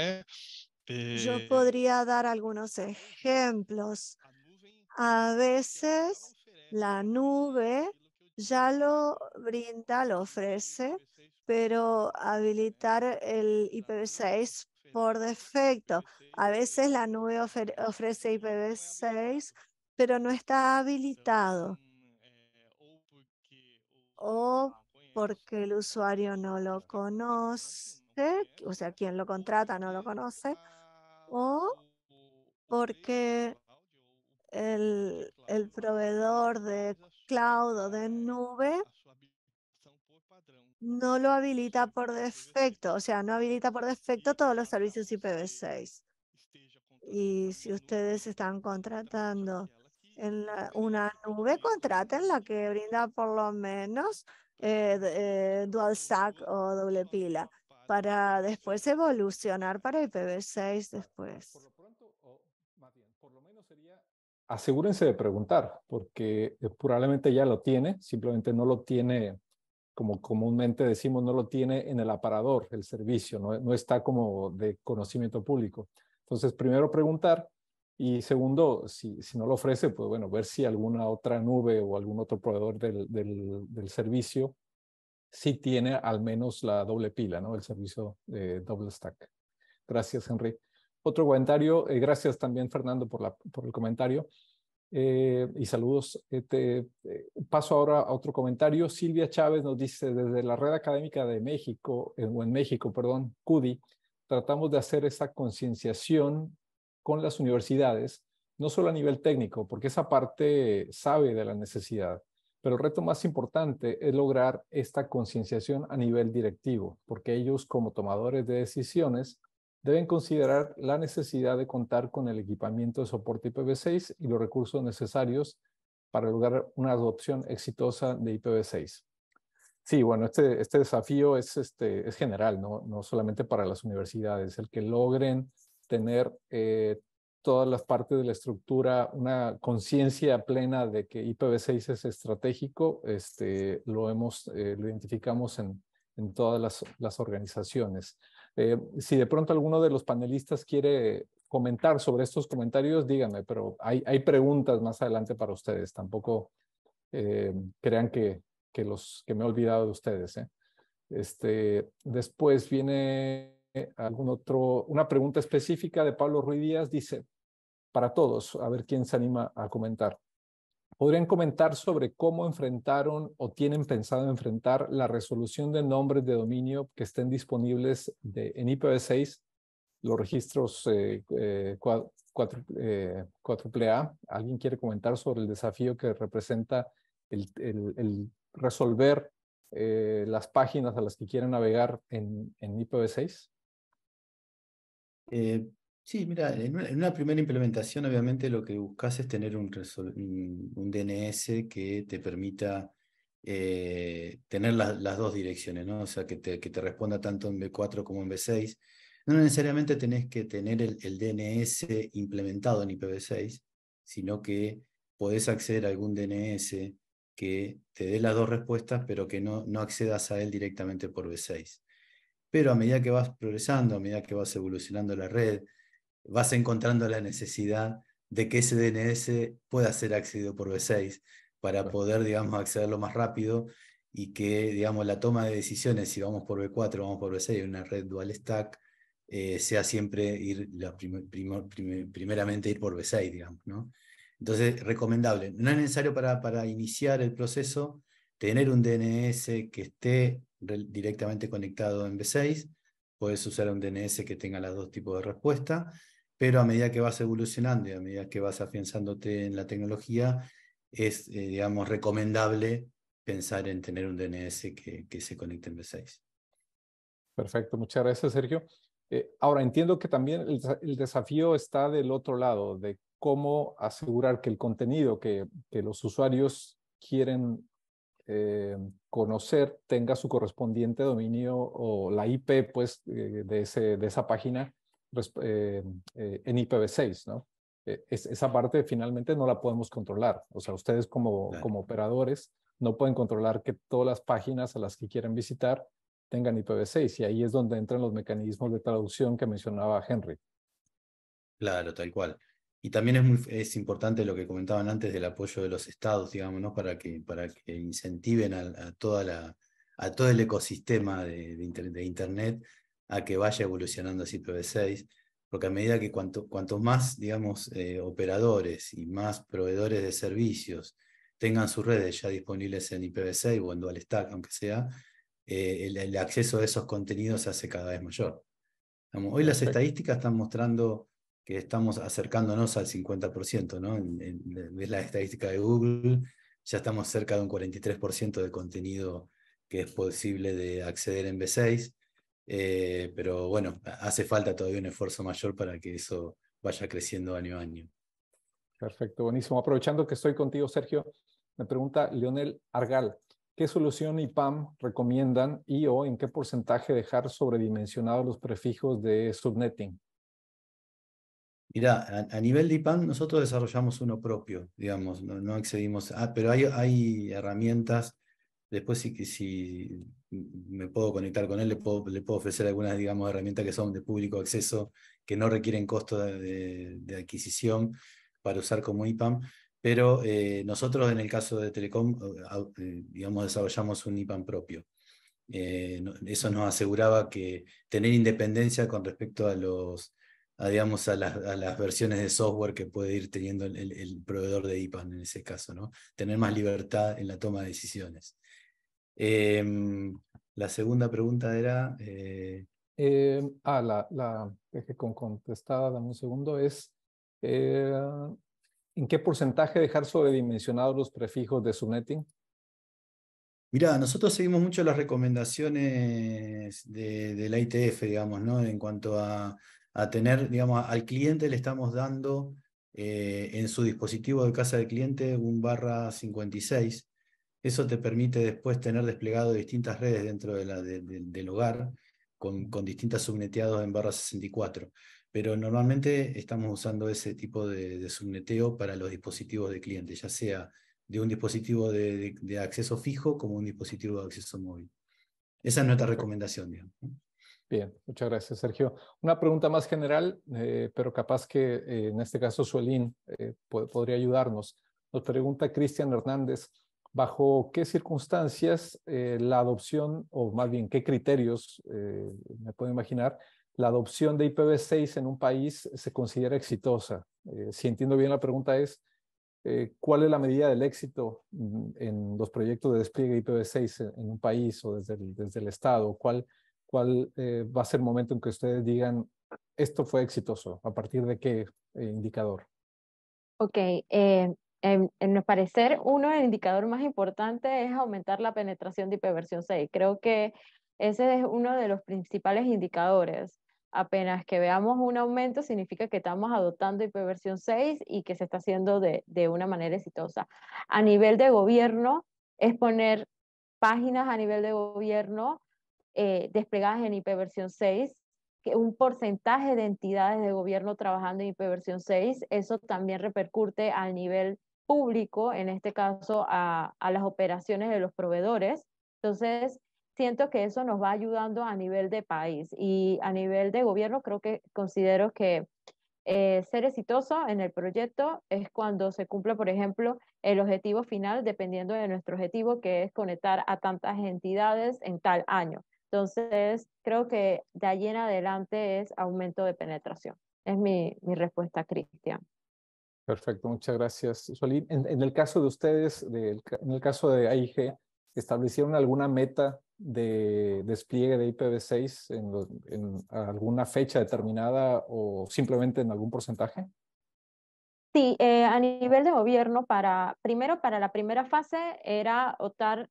Speaker 2: Yo eh,
Speaker 3: podría dar algunos ejemplos. A veces la nube ya lo brinda, lo ofrece, pero habilitar el IPv6 por defecto. A veces la nube ofrece IPv6, pero no está habilitado. O porque el usuario no lo conoce, o sea, quien lo contrata no lo conoce, o porque el, el proveedor de cloud o de nube no lo habilita por defecto, o sea, no habilita por defecto todos los servicios IPv6. Y si ustedes están contratando en una nube, contraten la que brinda por lo menos eh, eh, dual stack o doble pila para después evolucionar para el pb 6 después.
Speaker 2: Asegúrense de preguntar, porque eh, probablemente ya lo tiene, simplemente no lo tiene, como comúnmente decimos, no lo tiene en el aparador, el servicio, no, está como de conocimiento público. Entonces, primero preguntar y segundo, si, no lo ofrece, pues bueno, ver si alguna otra nube o algún otro proveedor del, del servicio sí tiene al menos la doble pila, ¿no? El servicio de doble stack. Gracias, Henry. Otro comentario, eh, gracias también, Fernando, por, el comentario. Eh, y saludos. Eh, paso ahora a otro comentario. Silvia Chávez nos dice, desde la Red Académica de México, o en México, perdón, CUDI, tratamos de hacer esa concienciación con las universidades, no solo a nivel técnico, porque esa parte sabe de la necesidad, pero el reto más importante es lograr esta concienciación a nivel directivo, porque ellos como tomadores de decisiones deben considerar la necesidad de contar con el equipamiento de soporte IPv6 y los recursos necesarios para lograr una adopción exitosa de IPv6. Sí, bueno, este, este desafío es, este, es general, ¿no? no solamente para las universidades. El que logren tener eh, todas las partes de la estructura, una conciencia plena de que IPv6 es estratégico, este, lo, hemos, eh, lo identificamos en, todas las, organizaciones. Eh, si de pronto alguno de los panelistas quiere comentar sobre estos comentarios, díganme, pero hay, hay preguntas más adelante para ustedes. Tampoco eh, crean que, los, que me he olvidado de ustedes. Este, después viene algún otro, una pregunta específica de Pablo Ruiz Díaz. Dice, para todos, a ver quién se anima a comentar. ¿Podrían comentar sobre cómo enfrentaron o tienen pensado enfrentar la resolución de nombres de dominio que estén disponibles de, en IPv6, los registros eh, 4, eh, eh ¿Alguien quiere comentar sobre el desafío que representa el, resolver eh, las páginas a las que quieren navegar en, en IPv6? Sí, mira, en una, primera implementación obviamente lo que
Speaker 5: buscas es tener un, DNS que te permita eh, tener las dos direcciones, O sea, que te, responda tanto en B4 como en B6. No necesariamente tenés que tener el, DNS implementado en IPv6, sino que podés acceder a algún DNS que te dé las dos respuestas, pero que no, no accedas a él directamente por B6. Pero a medida que vas progresando, a medida que vas evolucionando la red, vas encontrando la necesidad de que ese DNS pueda ser accedido por V6 para poder, digamos, accederlo más rápido y que, digamos, la toma de decisiones, si vamos por V4, vamos por V6, una red dual stack, eh, sea siempre ir, primeramente ir por b 6 digamos, ¿no? Entonces, recomendable. No es necesario para, para iniciar el proceso tener un DNS que esté directamente conectado en V6, puedes usar un DNS que tenga los dos tipos de respuesta pero a medida que vas evolucionando y a medida que vas afianzándote en la tecnología, es, eh, digamos, recomendable pensar en
Speaker 2: tener un DNS que, que se conecte en V6. Perfecto, muchas gracias, Sergio. Eh, ahora, entiendo que también el, desafío está del otro lado, de cómo asegurar que el contenido que, los usuarios quieren eh, conocer tenga su correspondiente dominio o la IP pues, de, ese, de esa página eh, eh, en IPv6, ¿no? Eh, esa parte finalmente no la podemos controlar. O sea, ustedes como, operadores no pueden controlar que todas las páginas a las que quieren visitar tengan IPv6 y ahí es donde entran los mecanismos de traducción que mencionaba Henry.
Speaker 5: Claro, tal cual. Y también es, importante lo que comentaban antes del apoyo de los estados, digamos, para, que, para que incentiven a, todo el ecosistema de Internet a que vaya evolucionando ese IPv6, porque a medida que cuanto, más, digamos, eh, operadores y más proveedores de servicios tengan sus redes ya disponibles en IPv6 o en dual stack, aunque sea, eh, el, acceso a esos contenidos se hace cada vez mayor. hoy las estadísticas están mostrando que estamos acercándonos al 50%, ¿no? En, la estadística de Google, ya estamos cerca de un 43% de contenido que es posible de acceder en b 6 eh, pero bueno, hace falta todavía un esfuerzo mayor para que eso vaya creciendo año a año.
Speaker 2: Perfecto, buenísimo. Aprovechando que estoy contigo, Sergio, me pregunta Leonel Argal, ¿qué solución IPAM recomiendan y o en qué porcentaje dejar sobredimensionados los prefijos de subnetting?
Speaker 5: Mira, a, nivel de IPAM nosotros desarrollamos uno propio, digamos, no, no excedimos, ah, pero hay, hay herramientas Después, si, si me puedo conectar con él, le puedo, ofrecer algunas, digamos, herramientas que son de público acceso, que no requieren costo de, adquisición para usar como IPAM. Pero eh, nosotros, en el caso de Telecom, eh, digamos, desarrollamos un IPAM propio. Eh, eso nos aseguraba que tener independencia con respecto a los, a, las, versiones de software que puede ir teniendo el, proveedor de IPAM en ese caso, Tener más libertad en la toma de decisiones. Em, la segunda pregunta era...
Speaker 2: Eh, em, ah, la, la que con contestada, dame un segundo, es eh, ¿en qué porcentaje dejar sobredimensionados los prefijos de subnetting? Mira, nosotros seguimos mucho las recomendaciones del ITF, digamos, ¿no? En
Speaker 5: cuanto a, tener, digamos, al cliente le estamos dando eh, en su dispositivo de casa del cliente un barra 56 eso te permite después tener desplegado distintas redes dentro del hogar con, con distintas subneteados en barra 64. Pero normalmente estamos usando ese tipo de, subneteo para los dispositivos de cliente, ya sea de un dispositivo de, acceso fijo como un dispositivo de acceso móvil. Esa es nuestra recomendación,
Speaker 2: Bien, muchas gracias, Sergio. Una pregunta más general, eh, pero capaz que eh, en este caso Suelín eh, podría ayudarnos. Nos pregunta Cristian Hernández, bajo qué circunstancias eh, la adopción, o más bien qué criterios, eh, me puedo imaginar, la adopción de IPv6 en un país se considera exitosa. Eh, si entiendo bien la pregunta es, ¿cuál es la medida del éxito en los proyectos de despliegue de IPv6 en, un país o desde el, desde el Estado? ¿Cuál, cuál va a ser el momento en que ustedes digan, esto fue exitoso? ¿A partir de qué indicador?
Speaker 4: Ok, en, en mi parecer, uno del indicador más importante es aumentar la penetración de ipv 6. Creo que ese es uno de los principales indicadores. Apenas que veamos un aumento, significa que estamos adoptando ipv 6 y que se está haciendo de, de una manera exitosa. A nivel de gobierno, es poner páginas a nivel de gobierno eh, desplegadas en ipv 6 que un porcentaje de entidades de gobierno trabajando en ipv 6, eso también repercute al nivel público, en este caso a, las operaciones de los proveedores. Entonces, siento que eso nos va ayudando a nivel de país y a nivel de gobierno creo que considero que eh, ser exitoso en el proyecto es cuando se cumple, por ejemplo, el objetivo final, dependiendo de nuestro objetivo, que es conectar a tantas entidades en tal año. Entonces, creo que de allí en adelante es aumento de penetración. Es mi respuesta, Cristian. Perfecto, muchas
Speaker 2: gracias, Solín. En, el caso de ustedes, en el caso de AIG, ¿establecieron alguna meta de despliegue de IPv6 en, alguna fecha determinada o simplemente en algún porcentaje?
Speaker 4: Sí, eh, a nivel de gobierno, para, primero para la primera fase era optar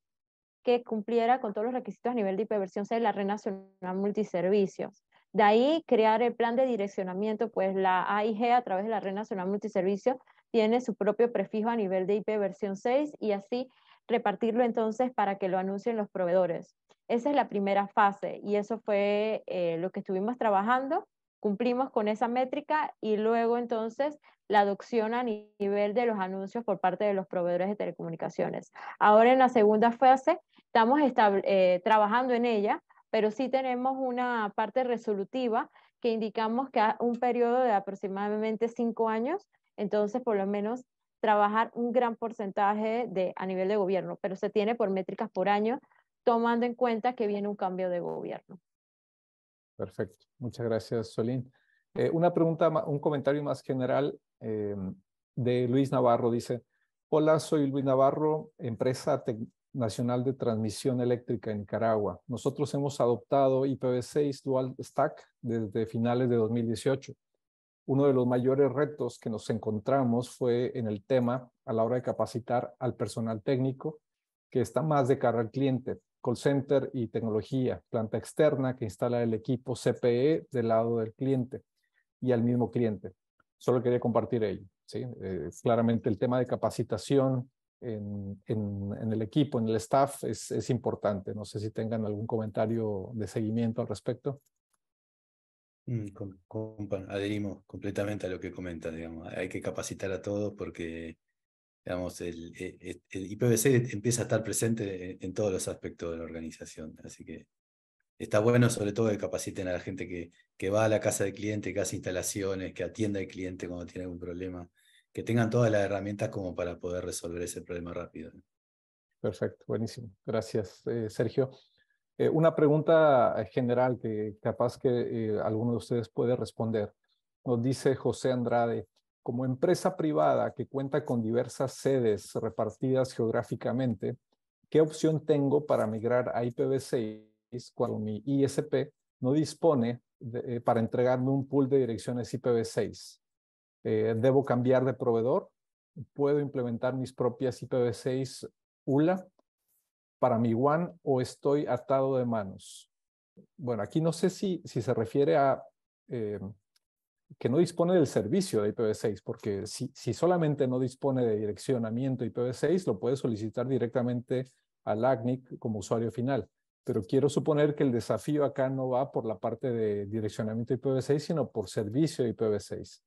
Speaker 4: que cumpliera con todos los requisitos a nivel de IPv6 de la red nacional multiservicios. De ahí crear el plan de direccionamiento, pues la AIG a través de la Red Nacional Multiservicio tiene su propio prefijo a nivel de IP versión 6 y así repartirlo entonces para que lo anuncien los proveedores. Esa es la primera fase y eso fue eh, lo que estuvimos trabajando. Cumplimos con esa métrica y luego entonces la adopción a nivel de los anuncios por parte de los proveedores de telecomunicaciones. Ahora en la segunda fase estamos eh, trabajando en ella pero sí tenemos una parte resolutiva que indicamos que a un periodo de aproximadamente cinco años, entonces por lo menos trabajar un gran porcentaje de, a nivel de gobierno, pero se tiene por métricas por año, tomando en cuenta que viene un cambio de gobierno.
Speaker 2: Perfecto. Muchas gracias, Solín. Eh, una pregunta, un comentario más general eh, de Luis Navarro. Dice, hola, soy Luis Navarro, empresa Nacional de Transmisión Eléctrica en Nicaragua. Nosotros hemos adoptado IPv6 Dual Stack desde finales de 2018. Uno de los mayores retos que nos encontramos fue en el tema a la hora de capacitar al personal técnico que está más de cara al cliente, call center y tecnología, planta externa que instala el equipo CPE del lado del cliente y al mismo cliente. Solo quería compartir ello. Eh, claramente el tema de capacitación en, el equipo, en el staff, es, es, importante. No sé si tengan algún comentario de seguimiento al respecto. Mm,
Speaker 5: adherimos completamente a lo que comenta, digamos. Hay que capacitar a todos porque digamos, el, e, e, el, IPVC empieza a estar presente en, todos los aspectos de la organización. Así que está bueno sobre todo que capaciten a la gente que, que va a la casa del cliente, que hace instalaciones, que atienda al cliente cuando tiene algún problema que tengan todas las herramientas como para poder resolver ese problema rápido.
Speaker 2: Perfecto, buenísimo. Gracias, eh, Sergio. Eh, una pregunta eh, general que capaz que alguno de ustedes puede responder. Nos dice José Andrade, como empresa privada que cuenta con diversas sedes repartidas geográficamente, ¿qué opción tengo para migrar a IPv6 cuando mi ISP no dispone para entregarme un pool de direcciones IPv6? Eh, debo cambiar de proveedor, puedo implementar mis propias IPv6 ULA para mi WAN o estoy atado de manos. Bueno, aquí no sé si, se refiere a eh, que no dispone del servicio de IPv6, porque si, si solamente no dispone de direccionamiento IPv6, lo puede solicitar directamente al ACNIC como usuario final. Pero quiero suponer que el desafío acá no va por la parte de direccionamiento IPv6, sino por servicio de IPv6.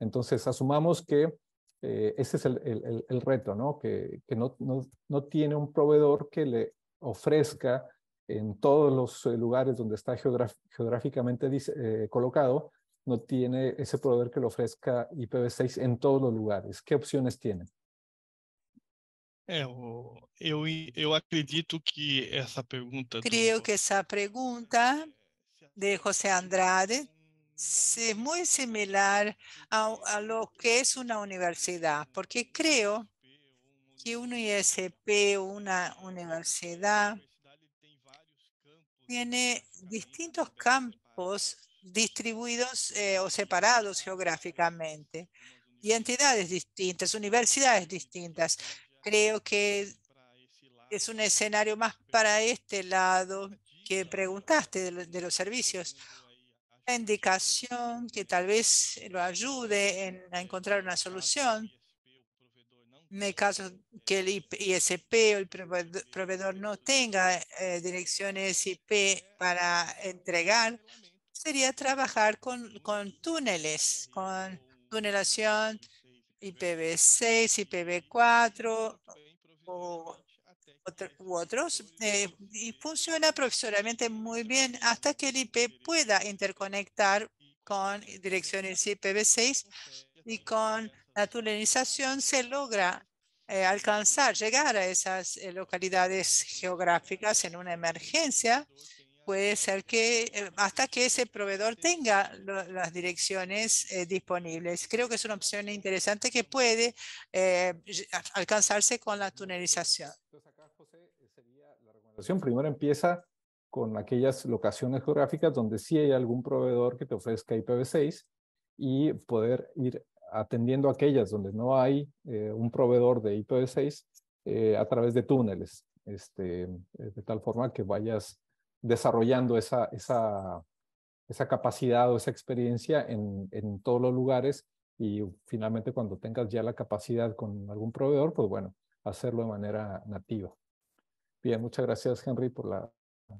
Speaker 2: Entonces, asumamos que eh, ese es el, reto, ¿no? Que, no, tiene un proveedor que le ofrezca en todos los eh, lugares donde está geográficamente eh, colocado, no tiene ese proveedor que le ofrezca IPv6 en todos los lugares. ¿Qué opciones tiene? Yo acredito que esa pregunta
Speaker 5: Creo
Speaker 6: que esa pregunta de José Andrade es muy similar a, lo que es una universidad, porque creo que un ISP una universidad tiene distintos campos distribuidos eh, o separados geográficamente y entidades distintas, universidades distintas. Creo que es un escenario más para este lado que preguntaste de los servicios indicación que tal vez lo ayude a encontrar una solución. En el caso que el ISP o el proveedor no tenga eh, direcciones IP para entregar, sería trabajar con, con túneles, con tunelación IPv6, IPv4 o otros, eh, y funciona profesionalmente muy bien hasta que el IP pueda interconectar con direcciones IPv6 y con la tunelización se logra eh, alcanzar, llegar a esas eh, localidades geográficas en una emergencia, puede ser que hasta que ese proveedor tenga las direcciones disponibles. Creo que es una opción interesante que puede alcanzarse con la tunelización.
Speaker 2: Primero empieza con aquellas locaciones geográficas donde sí hay algún proveedor que te ofrezca IPv6 y poder ir atendiendo aquellas donde no hay eh, un proveedor de IPv6 eh, a través de túneles, este, eh, de tal forma que vayas desarrollando esa, capacidad o esa experiencia en, en todos los lugares y finalmente cuando tengas ya la capacidad con algún proveedor, pues bueno, hacerlo de manera nativa. Bien, muchas gracias Henry por la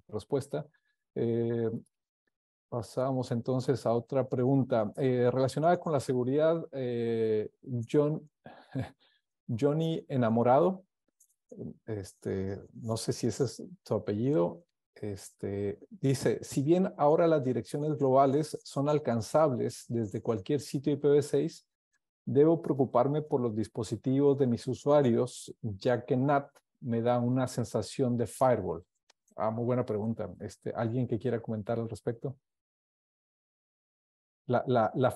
Speaker 2: respuesta. Eh, pasamos entonces a otra pregunta. Eh, relacionada con la seguridad, eh, John, Johnny Enamorado, este, no sé si ese es su apellido, este, dice, si bien ahora las direcciones globales son alcanzables desde cualquier sitio IPv6, debo preocuparme por los dispositivos de mis usuarios, ya que NAT me da una sensación de firewall? Ah, muy buena pregunta. Este, ¿Alguien que quiera comentar al respecto? La,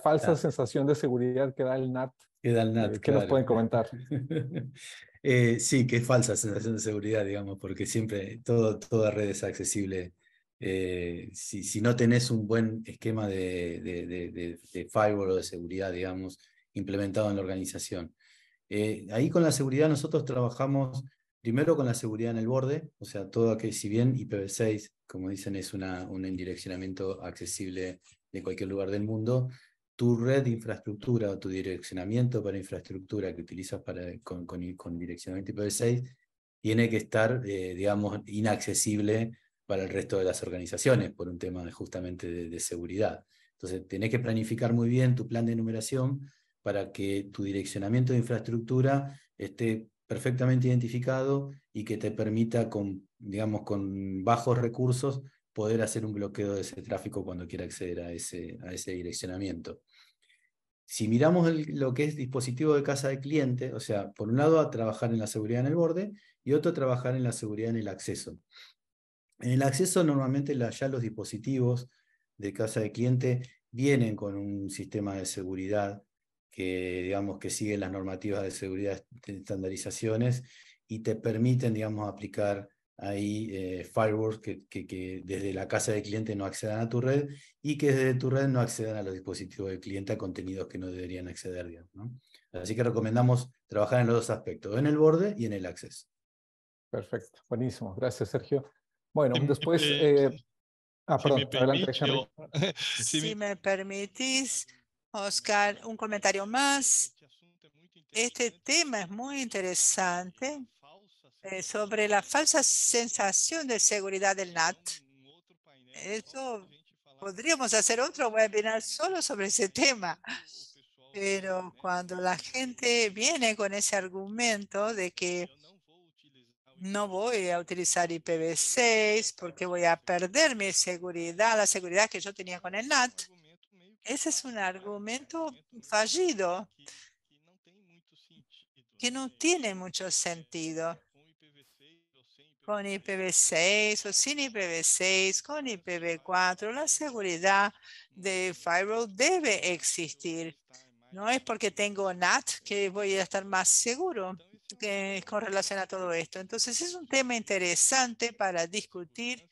Speaker 2: falsa sensación de seguridad que da el NAT. Que el eh, NAT. ¿Qué nos pueden comentar?
Speaker 5: Eh, sí, que es falsa sensación de seguridad, digamos, porque siempre toda red es accesible. Eh, si, no tenés un buen esquema de, firewall o de seguridad, digamos, implementado en la organización. ahí con la seguridad nosotros trabajamos Primero con la seguridad en el borde, o sea, todo aquel, si bien IPv6, como dicen, es una, un direccionamiento accesible de cualquier lugar del mundo, tu red de infraestructura o tu direccionamiento para infraestructura que utilizas para, con, direccionamiento IPv6 tiene que estar, eh, digamos, inaccesible para el resto de las organizaciones por un tema justamente de, seguridad. Entonces, tenés que planificar muy bien tu plan de enumeración para que tu direccionamiento de infraestructura esté perfectamente identificado y que te permita con, digamos, con bajos recursos poder hacer un bloqueo de ese tráfico cuando quiera acceder a ese, a ese direccionamiento. Si miramos lo que es dispositivo de casa de cliente, o sea, por un lado a trabajar en la seguridad en el borde y otro a trabajar en la seguridad en el acceso. En el acceso normalmente ya los dispositivos de casa de cliente vienen con un sistema de seguridad que, digamos, que siguen las normativas de seguridad de estandarizaciones y te permiten, digamos, aplicar ahí eh, firewalls que, que, desde la casa del cliente no accedan a tu red y que desde tu red no accedan a los dispositivos del cliente a contenidos que no deberían acceder. Así que recomendamos trabajar en los dos aspectos, en el borde y en el acceso. Perfecto, buenísimo. Gracias, Sergio. Bueno, después... ah, perdón, si adelante,
Speaker 6: Si, me permitís, Oscar, un comentario más. Este, este tema es muy interesante eh, sobre la falsa sensación de seguridad del NAT. Eso podríamos hacer otro webinar solo sobre ese tema. Pero cuando la gente viene con ese argumento de que no voy a utilizar IPv6 porque voy a perder mi seguridad, la seguridad que yo tenía con el NAT, ese es un argumento fallido que no tiene mucho sentido. Con IPv6 o sin IPv6, con eh, IPv4, eh, eh, la seguridad de firewall debe existir. No es porque tengo NAT que voy a estar más seguro con relación a todo esto. Entonces es un tema interesante para discutir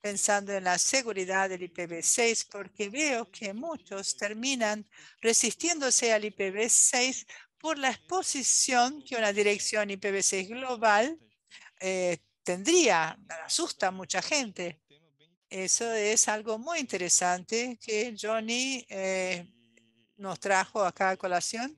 Speaker 6: pensando en la seguridad del IPv6, porque veo que muchos terminan resistiéndose al IPv6 por la exposición que una dirección IPv6 global eh, tendría. Asusta a mucha gente. Eso es algo muy interesante que Johnny eh, nos trajo acá a colación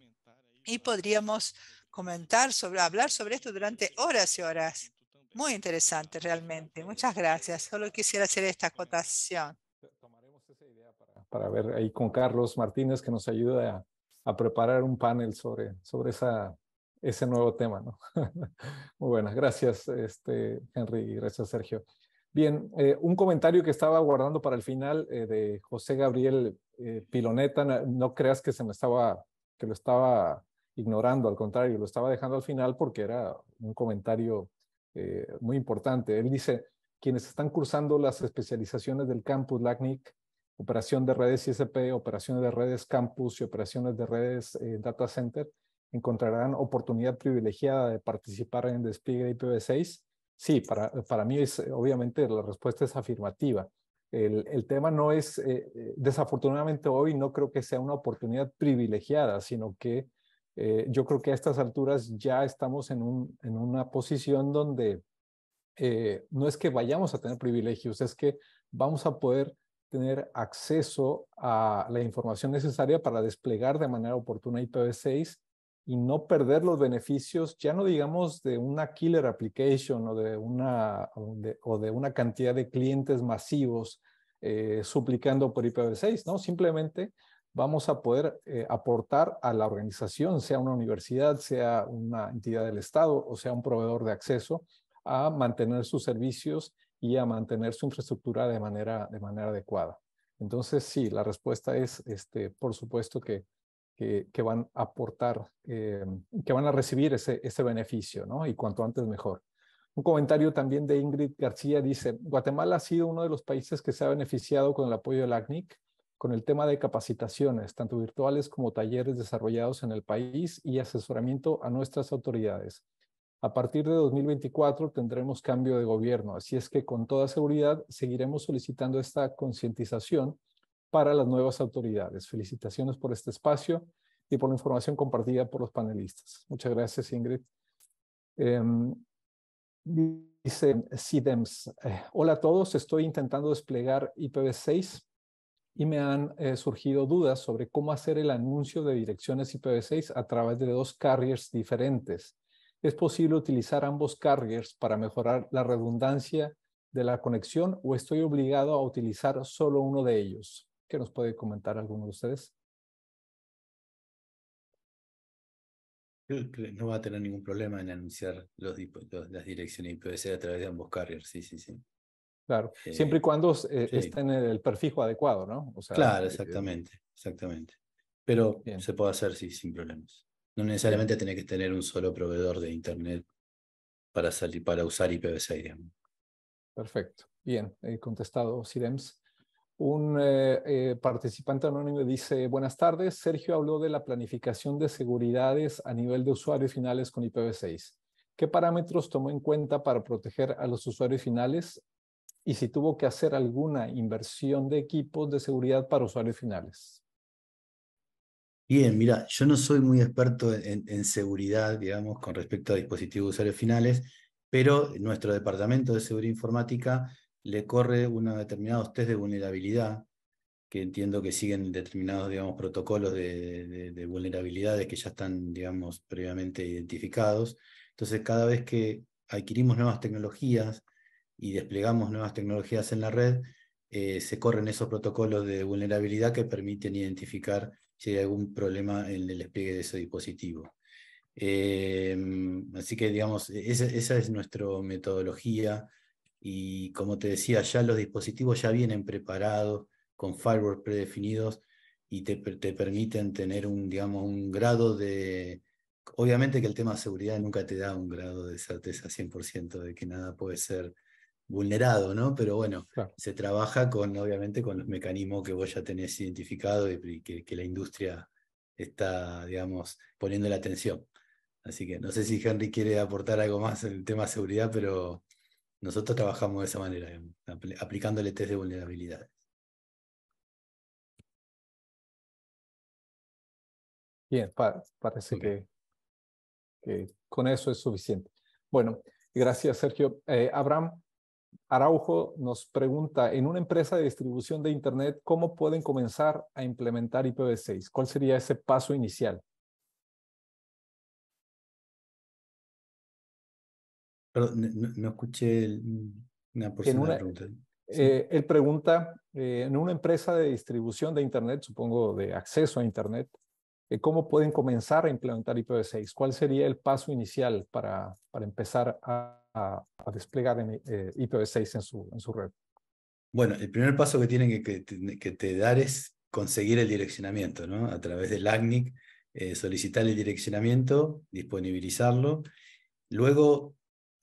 Speaker 6: y podríamos comentar sobre, hablar sobre esto durante horas y horas. Muy interesante realmente. Muchas gracias. Solo quisiera hacer esta acotación. Tomaremos
Speaker 2: esa idea para, para ver ahí con Carlos Martínez que nos ayuda a, preparar un panel sobre, sobre esa, ese nuevo tema. ¿no? Muy buenas. Gracias, este, Henry. Gracias, Sergio. Bien, eh, un comentario que estaba guardando para el final eh, de José Gabriel eh, Piloneta. No, no, creas que se me estaba, que lo estaba ignorando, al contrario, lo estaba dejando al final porque era un comentario eh, muy importante. Él dice, quienes están cursando las especializaciones del campus LACNIC, operación de redes ISP, operaciones de redes campus y operaciones de redes eh, data center, encontrarán oportunidad privilegiada de participar en el despliegue IPv6. Sí, para, para mí es, obviamente la respuesta es afirmativa. El, tema no es, eh, desafortunadamente hoy no creo que sea una oportunidad privilegiada, sino que eh, yo creo que a estas alturas ya estamos en, una posición donde eh, no es que vayamos a tener privilegios, es que vamos a poder tener acceso a la información necesaria para desplegar de manera oportuna IPv6 y no perder los beneficios, ya no digamos de una killer application o de una, o de, una cantidad de clientes masivos eh, suplicando por IPv6, ¿no? Simplemente vamos a poder eh, aportar a la organización, sea una universidad, sea una entidad del Estado o sea un proveedor de acceso, a mantener sus servicios y a mantener su infraestructura de manera, de manera adecuada. Entonces, sí, la respuesta es, este, por supuesto, que, van a aportar, eh, que van a recibir ese, ese beneficio, ¿no? Y cuanto antes mejor. Un comentario también de Ingrid García dice, Guatemala ha sido uno de los países que se ha beneficiado con el apoyo del ACNIC con el tema de capacitaciones, tanto virtuales como talleres desarrollados en el país y asesoramiento a nuestras autoridades. A partir de 2024 tendremos cambio de gobierno, así es que con toda seguridad seguiremos solicitando esta concientización para las nuevas autoridades. Felicitaciones por este espacio y por la información compartida por los panelistas. Muchas gracias, Ingrid. Em, dice SIDEMS, eh, hola a todos, estoy intentando desplegar IPv6 y me han eh, surgido dudas sobre cómo hacer el anuncio de direcciones IPv6 a través de dos carriers diferentes. ¿Es posible utilizar ambos carriers para mejorar la redundancia de la conexión o estoy obligado a utilizar solo uno de ellos? ¿Qué nos puede comentar alguno de ustedes?
Speaker 5: No va a tener ningún problema en anunciar las direcciones IPv6 a través de ambos carriers, sí, sí, sí. Claro, siempre y eh, cuando
Speaker 2: eh, esté en el perfil adecuado, ¿no? claro, eh, exactamente,
Speaker 5: exactamente. Pero se puede hacer sí, sin problemas. No necesariamente tiene que tener un solo proveedor de Internet para, salir, para usar IPv6,
Speaker 2: Perfecto. Bien, he contestado Sirems. Un participante anónimo dice, buenas tardes, Sergio habló de la planificación de seguridades a nivel de usuarios finales con IPv6. ¿Qué parámetros tomó en cuenta para proteger a los usuarios finales y si tuvo que hacer alguna inversión de equipos de seguridad para usuarios finales.
Speaker 5: Bien, mira, yo no soy muy experto en, seguridad, digamos, con respecto a dispositivos de usuarios finales, pero nuestro departamento de seguridad informática le corre unos determinados test de vulnerabilidad que entiendo que siguen determinados, digamos, protocolos de, vulnerabilidades que ya están, digamos, previamente identificados. Entonces, cada vez que adquirimos nuevas tecnologías y desplegamos nuevas tecnologías en la red, eh, se corren esos protocolos de vulnerabilidad que permiten identificar si hay algún problema en el despliegue de ese dispositivo. Eh, así que, digamos, e-, esa, es nuestra metodología y como te decía, ya los dispositivos ya vienen preparados con firewalls predefinidos y te, permiten tener un, digamos, un grado de... Obviamente que el tema de seguridad nunca te da un grado de certeza 100% de que nada puede ser vulnerado, ¿no? Pero bueno, se trabaja con, obviamente, con los mecanismos que vos ya tenés identificado y, que, la industria está, digamos, poniendo la atención. Así que no sé si Henry quiere aportar algo más en el tema de seguridad, pero nosotros trabajamos de esa
Speaker 4: manera, aplicando el aplicándole test de vulnerabilidades.
Speaker 2: Bien, parece que, con eso es suficiente. Bueno, gracias Sergio. Eh, Abraham, Araujo nos pregunta, en una empresa de distribución de Internet, ¿cómo pueden comenzar a implementar IPv6? ¿Cuál sería ese paso inicial?
Speaker 4: Perdón, no, escuché una una
Speaker 5: de la pregunta.
Speaker 2: Eh, él pregunta, eh, en una empresa de distribución de Internet, supongo de acceso a Internet, eh, ¿Cómo pueden comenzar a implementar IPv6? ¿Cuál sería el paso inicial para, empezar a, desplegar eh, IPv6 en su, red?
Speaker 5: Bueno, el primer paso que tienen que, te dar es conseguir el direccionamiento, ¿no? A través del ACNIC, eh, solicitar el direccionamiento, disponibilizarlo, luego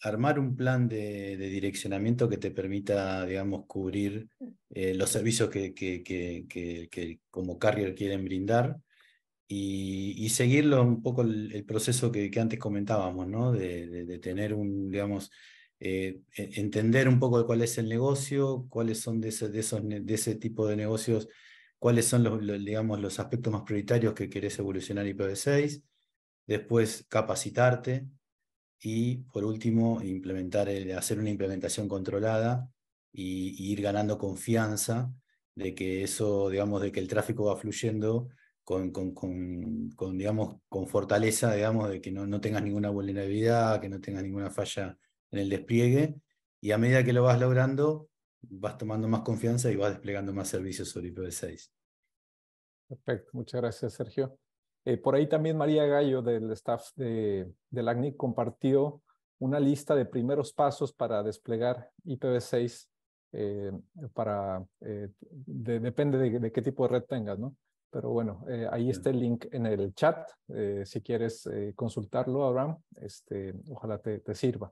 Speaker 5: armar un plan de, direccionamiento que te permita, digamos, cubrir los servicios que, como carrier quieren brindar y, seguirlo un poco el, proceso que, antes comentábamos, ¿no? De, tener un, digamos, eh, e, entender un poco cuál es el negocio, cuáles son de ese, tipo de negocios, cuáles son los, aspectos más prioritarios que querés evolucionar IPv6, después capacitarte y por último implementar, hacer una implementación controlada y, y, ir ganando confianza de que eso, digamos, de que el tráfico va fluyendo con, con, con, digamos, con fortaleza, digamos, de que no, no tengas ninguna vulnerabilidad, que no tengas ninguna falla en el despliegue. Y a medida que lo vas
Speaker 2: logrando, vas tomando más confianza y vas desplegando más servicios sobre IPv6. Perfecto, muchas gracias, Sergio. Eh, por ahí también María Gallo del staff de, del compartió una lista de primeros pasos para desplegar IPv6 eh, para, eh, depende de, qué tipo de red tengas, ¿no? Pero bueno, eh, ahí está el link en el chat. Eh, si quieres eh, consultarlo, Abraham, este, ojalá te, sirva.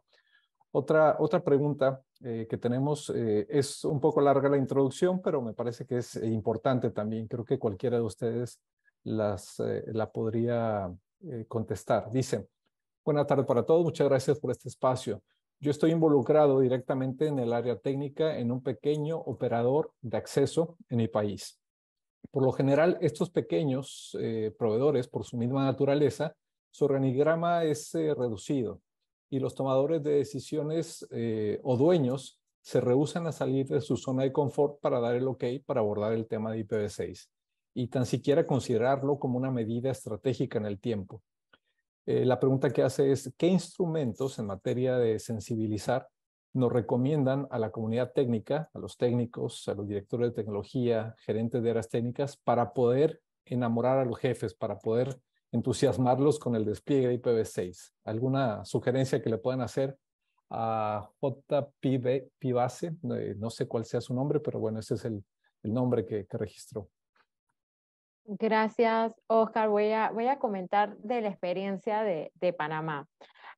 Speaker 2: Otra, otra pregunta que tenemos es un poco larga la introducción, pero me parece que es importante también. Creo que cualquiera de ustedes la podría contestar. Dice, buena tarde para todos, muchas gracias por este espacio. Yo estoy involucrado directamente en el área técnica en un pequeño operador de acceso en mi país. Por lo general, estos pequeños eh, proveedores, por su misma naturaleza, su organigrama es eh, reducido y los tomadores de decisiones eh, o dueños se rehúsan a salir de su zona de confort para dar el ok para abordar el tema de IPv6 y tan siquiera considerarlo como una medida estratégica en el tiempo. la pregunta que hace es, ¿qué instrumentos en materia de sensibilizar nos recomiendan a la comunidad técnica, a los técnicos, a los directores de tecnología, gerentes de áreas técnicas, para poder enamorar a los jefes, para poder entusiasmarlos con el despliegue de IPv6. ¿Alguna sugerencia que le puedan hacer a J.P.B. Eh, no sé cuál sea su nombre, pero bueno, ese es el, nombre que, registró.
Speaker 4: Gracias, Oscar. Voy a, voy a comentar de la experiencia de, Panamá.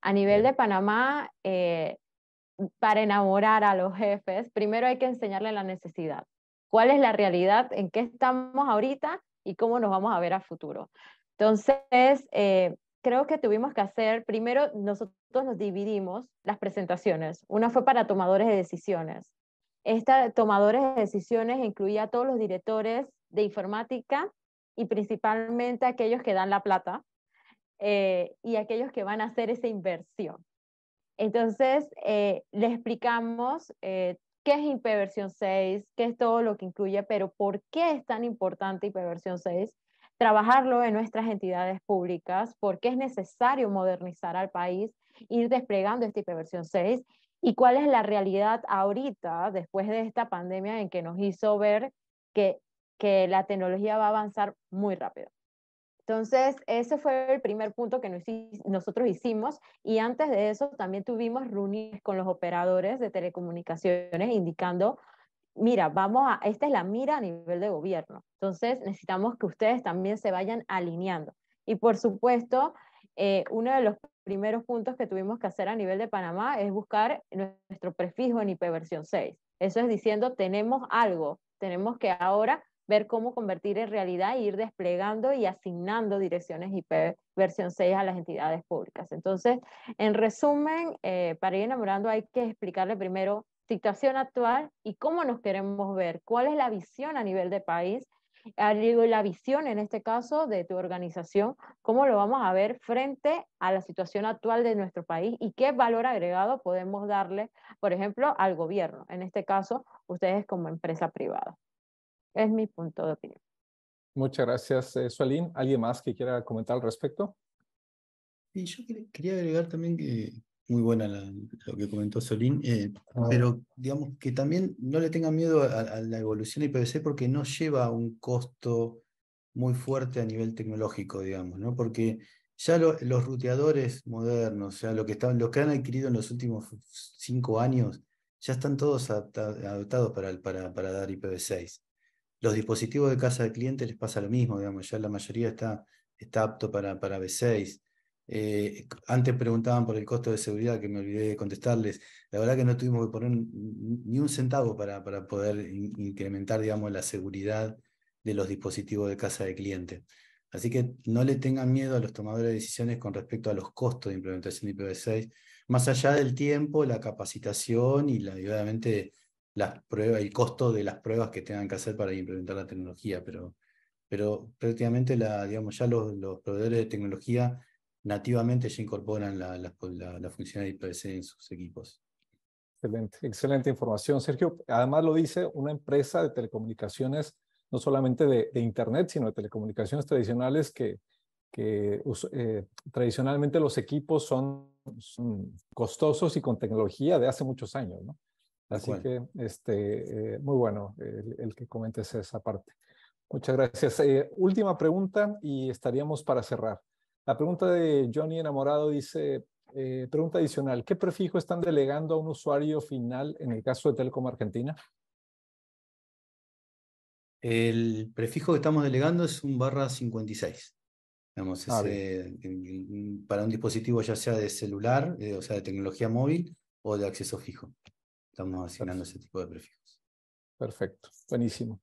Speaker 4: A nivel de Panamá, eh, para enamorar a los jefes, primero hay que enseñarles la necesidad. ¿Cuál es la realidad? ¿En qué estamos ahorita? ¿Y cómo nos vamos a ver a futuro? Entonces, eh, creo que tuvimos que hacer, primero nosotros nos dividimos las presentaciones. Una fue para tomadores de decisiones. Esta tomadores de decisiones incluía a todos los directores de informática y principalmente aquellos que dan la plata eh, y aquellos que van a hacer esa inversión. Entonces, eh, le explicamos eh, qué es versión 6, qué es todo lo que incluye, pero por qué es tan importante versión 6, trabajarlo en nuestras entidades públicas, por qué es necesario modernizar al país, ir desplegando esta versión 6 y cuál es la realidad ahorita, después de esta pandemia en que nos hizo ver que la tecnología va a avanzar muy rápido. Entonces, ese fue el primer punto que nosotros hicimos y antes de eso también tuvimos reuniones con los operadores de telecomunicaciones indicando, mira, vamos a, esta es la mira a nivel de gobierno. Entonces, necesitamos que ustedes también se vayan alineando. Y por supuesto, eh, uno de los primeros puntos que tuvimos que hacer a nivel de Panamá es buscar nuestro prefijo en IP versión 6. Eso es diciendo, tenemos algo, tenemos que ahora ver cómo convertir en realidad e ir desplegando y asignando direcciones IP versión 6 a las entidades públicas. Entonces, en resumen, eh, para ir enamorando hay que explicarle primero situación actual y cómo nos queremos ver, cuál es la visión a nivel de país, la visión en este caso de tu organización, cómo lo vamos a ver frente a la situación actual de nuestro país y qué valor agregado podemos darle, por ejemplo, al gobierno, en este caso, ustedes como empresa privada. Es mi punto de opinión.
Speaker 2: Muchas gracias, eh, Solín. ¿Alguien más que quiera comentar al respecto?
Speaker 4: Y yo quería
Speaker 5: agregar también que muy buena lo que comentó Solín, eh, ah. pero digamos que también no le tengan miedo a, la evolución de 6 porque no lleva un costo muy fuerte a nivel tecnológico, digamos, ¿no? Porque ya los ruteadores modernos, sea, lo que, están, los que han adquirido en los últimos cinco años, ya están todos adaptados para dar IPv6. Los dispositivos de casa de cliente les pasa lo mismo, digamos, ya la mayoría está, está apto para, para B6. Eh, antes preguntaban por el costo de seguridad, que me olvidé de contestarles. La verdad que no tuvimos que poner ni un centavo para, para poder incrementar, digamos, la seguridad de los dispositivos de casa de cliente. Así que no le tengan miedo a los tomadores de decisiones con respecto a los costos de implementación de IPv6, más allá del tiempo, la capacitación y, la, obviamente pruebas, el costo de las pruebas que tengan que hacer para implementar la tecnología, pero, pero prácticamente la, digamos, ya los, proveedores de tecnología nativamente ya incorporan la, la, de IPC en sus equipos.
Speaker 2: Excelente, excelente información, Sergio. Además lo dice una empresa de telecomunicaciones, no solamente de, Internet, sino de telecomunicaciones tradicionales que, que eh, tradicionalmente los equipos son, costosos y con tecnología de hace muchos años. ¿no? Así que, este, eh, muy bueno el, que comentes esa parte. Muchas gracias. Eh, última pregunta y estaríamos para cerrar. La pregunta de Johnny Enamorado dice, eh, pregunta adicional, ¿qué prefijo están delegando a un usuario final en el caso de Telcom Argentina?
Speaker 5: El prefijo que estamos delegando es un barra 56. Ah, para un dispositivo ya sea de celular, o sea, de tecnología móvil o de acceso fijo estamos asignando ese tipo
Speaker 2: de prefijos. Perfecto, buenísimo.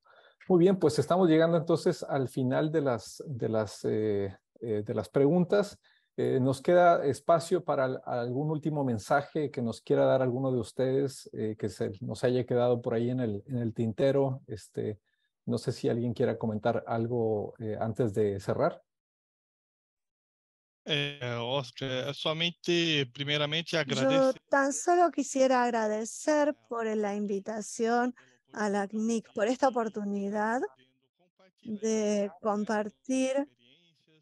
Speaker 2: Muy bien, pues estamos llegando entonces al final de las, de las, eh, eh, de las preguntas. Eh, nos queda espacio para algún último mensaje que nos quiera dar alguno de ustedes que se, nos haya quedado por ahí en el, en el tintero. Este, no sé si alguien quiera comentar algo antes de cerrar.
Speaker 6: Eh, Oscar,
Speaker 2: solamente, primeramente Yo
Speaker 3: tan solo quisiera agradecer por la invitación a la CNIC, por esta oportunidad de compartir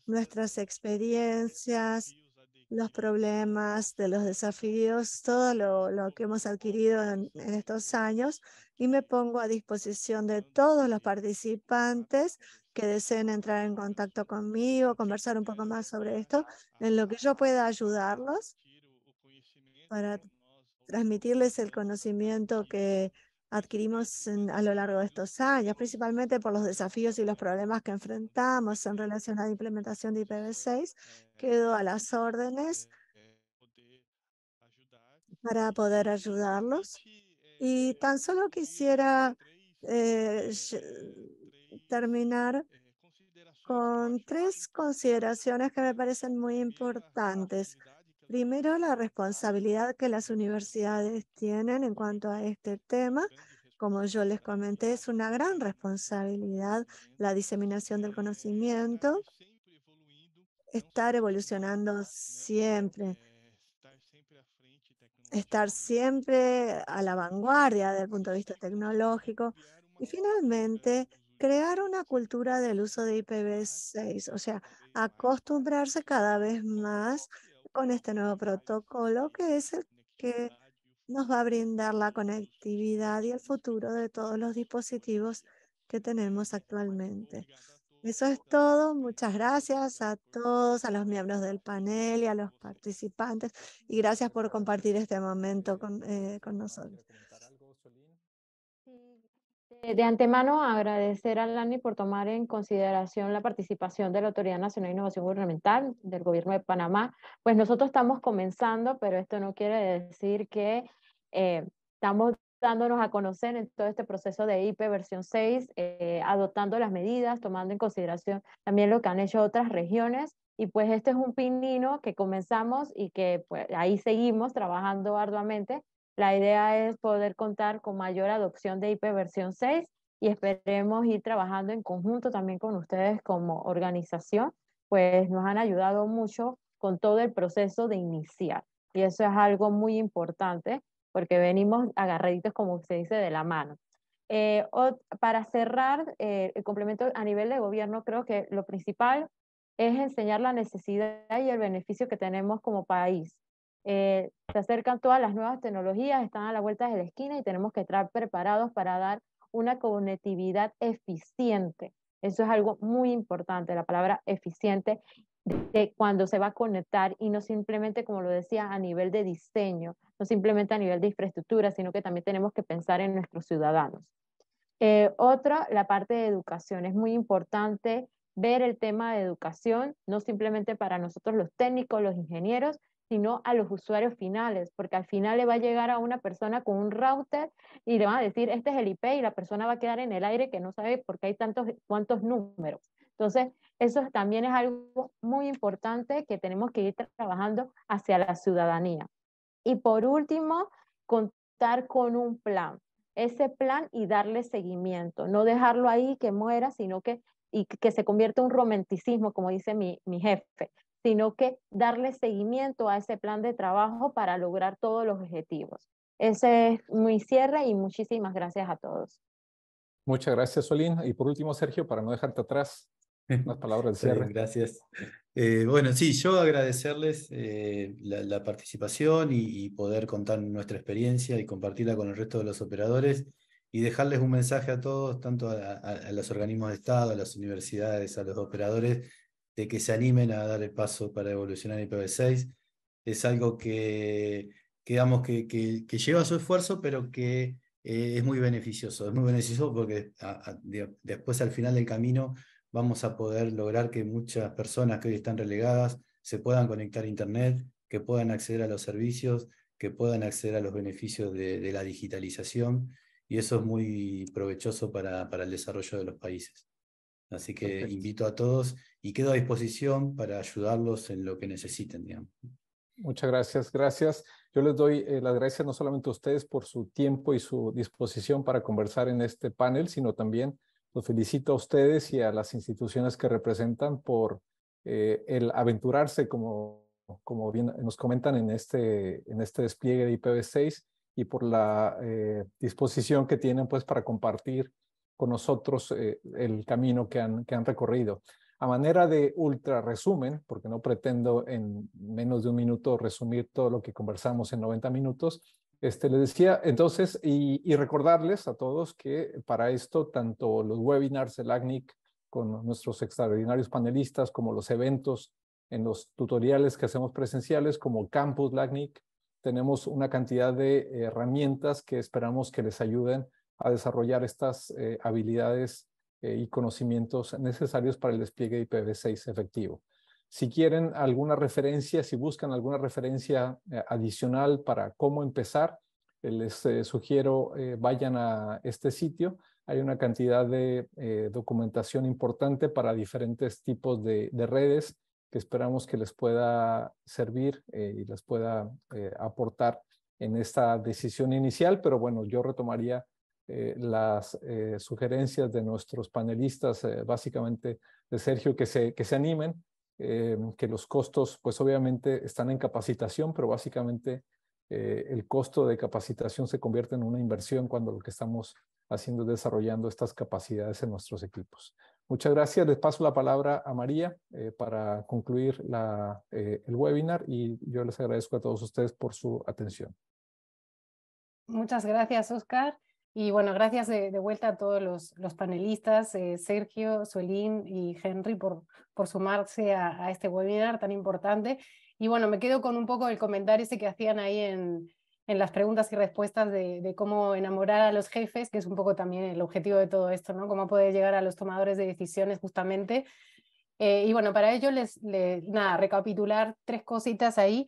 Speaker 3: nuestras experiencias, los problemas, de los desafíos, todo lo, que hemos adquirido en, estos años y me pongo a disposición de todos los participantes que deseen entrar en contacto conmigo, conversar un poco más sobre esto, en lo que yo pueda ayudarlos para transmitirles el conocimiento que adquirimos a lo largo de estos años, principalmente por los desafíos y los problemas que enfrentamos en relación a la implementación de IPv6. Quedo a las órdenes para poder ayudarlos. Y tan solo quisiera eh, terminar eh, con tres consideraciones que me parecen muy importantes. Primero, la responsabilidad que las universidades tienen en cuanto a este tema. Como yo les comenté, es una gran responsabilidad la diseminación del conocimiento, estar evolucionando siempre, eh, estar siempre a la vanguardia desde el punto de vista tecnológico y finalmente crear una cultura del uso de IPv6, o sea, acostumbrarse cada vez más con este nuevo protocolo que es el que nos va a brindar la conectividad y el futuro de todos los dispositivos que tenemos actualmente. Eso es todo. Muchas gracias a todos, a los miembros del panel y a los participantes.
Speaker 4: Y gracias por compartir este momento con, eh, con nosotros. Eh, de antemano, agradecer a LANI por tomar en consideración la participación de la Autoridad Nacional de Innovación Gubernamental del Gobierno de Panamá. Pues nosotros estamos comenzando, pero esto no quiere decir que eh, estamos dándonos a conocer en todo este proceso de IP versión 6, eh, adoptando las medidas, tomando en consideración también lo que han hecho otras regiones. Y pues este es un pinino que comenzamos y que pues, ahí seguimos trabajando arduamente la idea es poder contar con mayor adopción de IP versión 6 y esperemos ir trabajando en conjunto también con ustedes como organización, pues nos han ayudado mucho con todo el proceso de iniciar. Y eso es algo muy importante porque venimos agarraditos, como se dice, de la mano. Eh, para cerrar eh, el complemento a nivel de gobierno, creo que lo principal es enseñar la necesidad y el beneficio que tenemos como país. Eh, se acercan todas las nuevas tecnologías, están a la vuelta de la esquina y tenemos que estar preparados para dar una conectividad eficiente. Eso es algo muy importante, la palabra eficiente, de cuando se va a conectar y no simplemente, como lo decía, a nivel de diseño, no simplemente a nivel de infraestructura, sino que también tenemos que pensar en nuestros ciudadanos. Eh, otra, la parte de educación. Es muy importante ver el tema de educación, no simplemente para nosotros los técnicos, los ingenieros, sino a los usuarios finales, porque al final le va a llegar a una persona con un router y le van a decir, este es el IP y la persona va a quedar en el aire que no sabe por qué hay tantos, cuántos números. Entonces, eso también es algo muy importante que tenemos que ir trabajando hacia la ciudadanía. Y por último, contar con un plan, ese plan y darle seguimiento, no dejarlo ahí que muera, sino que y que se convierta en un romanticismo, como dice mi jefe, sino que darle seguimiento a ese plan de trabajo para lograr todos los objetivos. Ese es mi cierre y muchísimas gracias a todos.
Speaker 2: Muchas gracias, Solín. Y por último, Sergio, para no dejarte atrás, unas palabras de cierre. gracias. Eh, bueno, sí, yo agradecerles eh,
Speaker 5: la, participación y, poder contar nuestra experiencia y compartirla con el resto de los operadores y dejarles un mensaje a todos, tanto a los organismos de Estado, a las universidades, a los operadores, de que se animen a dar el paso para evolucionar IPv6. Es algo que, que, lleva su esfuerzo, pero que eh, es muy beneficioso. Es muy beneficioso porque después al final del camino vamos a poder lograr que muchas personas que hoy están relegadas se puedan conectar a Internet, que puedan acceder a los servicios, que puedan acceder a los beneficios de, la digitalización y eso es muy provechoso para el desarrollo de los países. Así que invito
Speaker 2: a todos y quedo a disposición para ayudarlos en lo que necesiten, digamos. Muchas gracias, gracias. Yo les doy eh, las gracias no solamente a ustedes por su tiempo y su disposición para conversar en este panel, sino también los felicito a ustedes y a las instituciones que representan por eh, el aventurarse, como, como bien nos comentan en este, en este despliegue de IPv6 y por la eh, disposición que tienen pues para compartir con nosotros eh, el camino que han, que han recorrido. A manera de ultra resumen, porque no pretendo en menos de un minuto resumir todo lo que conversamos en 90 minutos, este, les decía entonces y, recordarles a todos que para esto tanto los webinars de ACNIC con nuestros extraordinarios panelistas como los eventos en los tutoriales que hacemos presenciales como Campus LACNIC, tenemos una cantidad de herramientas que esperamos que les ayuden a desarrollar estas eh, habilidades eh, y conocimientos necesarios para el despliegue IPv6 efectivo. Si quieren alguna referencia, si buscan alguna referencia eh, adicional para cómo empezar, les sugiero vayan a este sitio. Hay una cantidad de documentación importante para diferentes tipos de, redes que esperamos que les pueda servir y les pueda aportar en esta decisión inicial, pero bueno, yo retomaría eh, las eh, sugerencias de nuestros panelistas, eh, básicamente de Sergio, que se, que se animen, que los costos, pues obviamente están en capacitación, pero básicamente el costo de capacitación se convierte en una inversión cuando lo que estamos haciendo es desarrollando estas capacidades en nuestros equipos. Muchas gracias. Les paso la palabra a María para concluir el webinar y yo les agradezco a todos ustedes por su atención.
Speaker 1: Muchas gracias, Oscar. Y bueno, gracias de, vuelta a todos los, panelistas, eh, Sergio, Suelín y Henry, por, por sumarse a, este webinar tan importante. Y bueno, me quedo con un poco el comentario ese que hacían ahí en, las preguntas y respuestas de, cómo enamorar a los jefes, que es un poco también el objetivo de todo esto, ¿no? Cómo poder llegar a los tomadores de decisiones justamente. Eh, y bueno, para ello les, les, nada, recapitular tres cositas ahí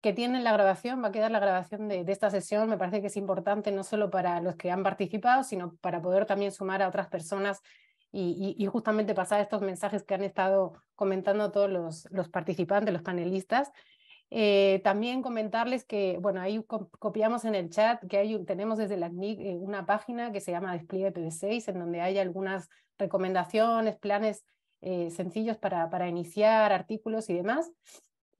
Speaker 1: que tienen la grabación, va a quedar la grabación de, esta sesión. Me parece que es importante no solo para los que han participado, sino para poder también sumar a otras personas y, justamente pasar estos mensajes que han estado comentando todos los, participantes, los panelistas. Eh, también comentarles que, bueno, ahí copiamos en el chat que hay, tenemos desde la CNIC eh, una página que se llama Despliegue pd 6 en donde hay algunas recomendaciones, planes eh, sencillos para, para iniciar, artículos y demás.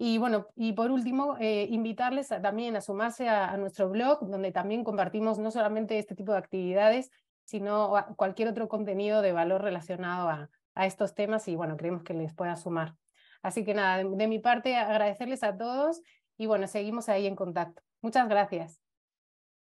Speaker 1: Y bueno, y por último, eh, invitarles también a sumarse a, nuestro blog, donde también compartimos no solamente este tipo de actividades, sino cualquier otro contenido de valor relacionado a, estos temas y bueno, creemos que les pueda sumar. Así que nada, de, de mi parte agradecerles a todos y bueno, seguimos ahí en contacto. Muchas gracias.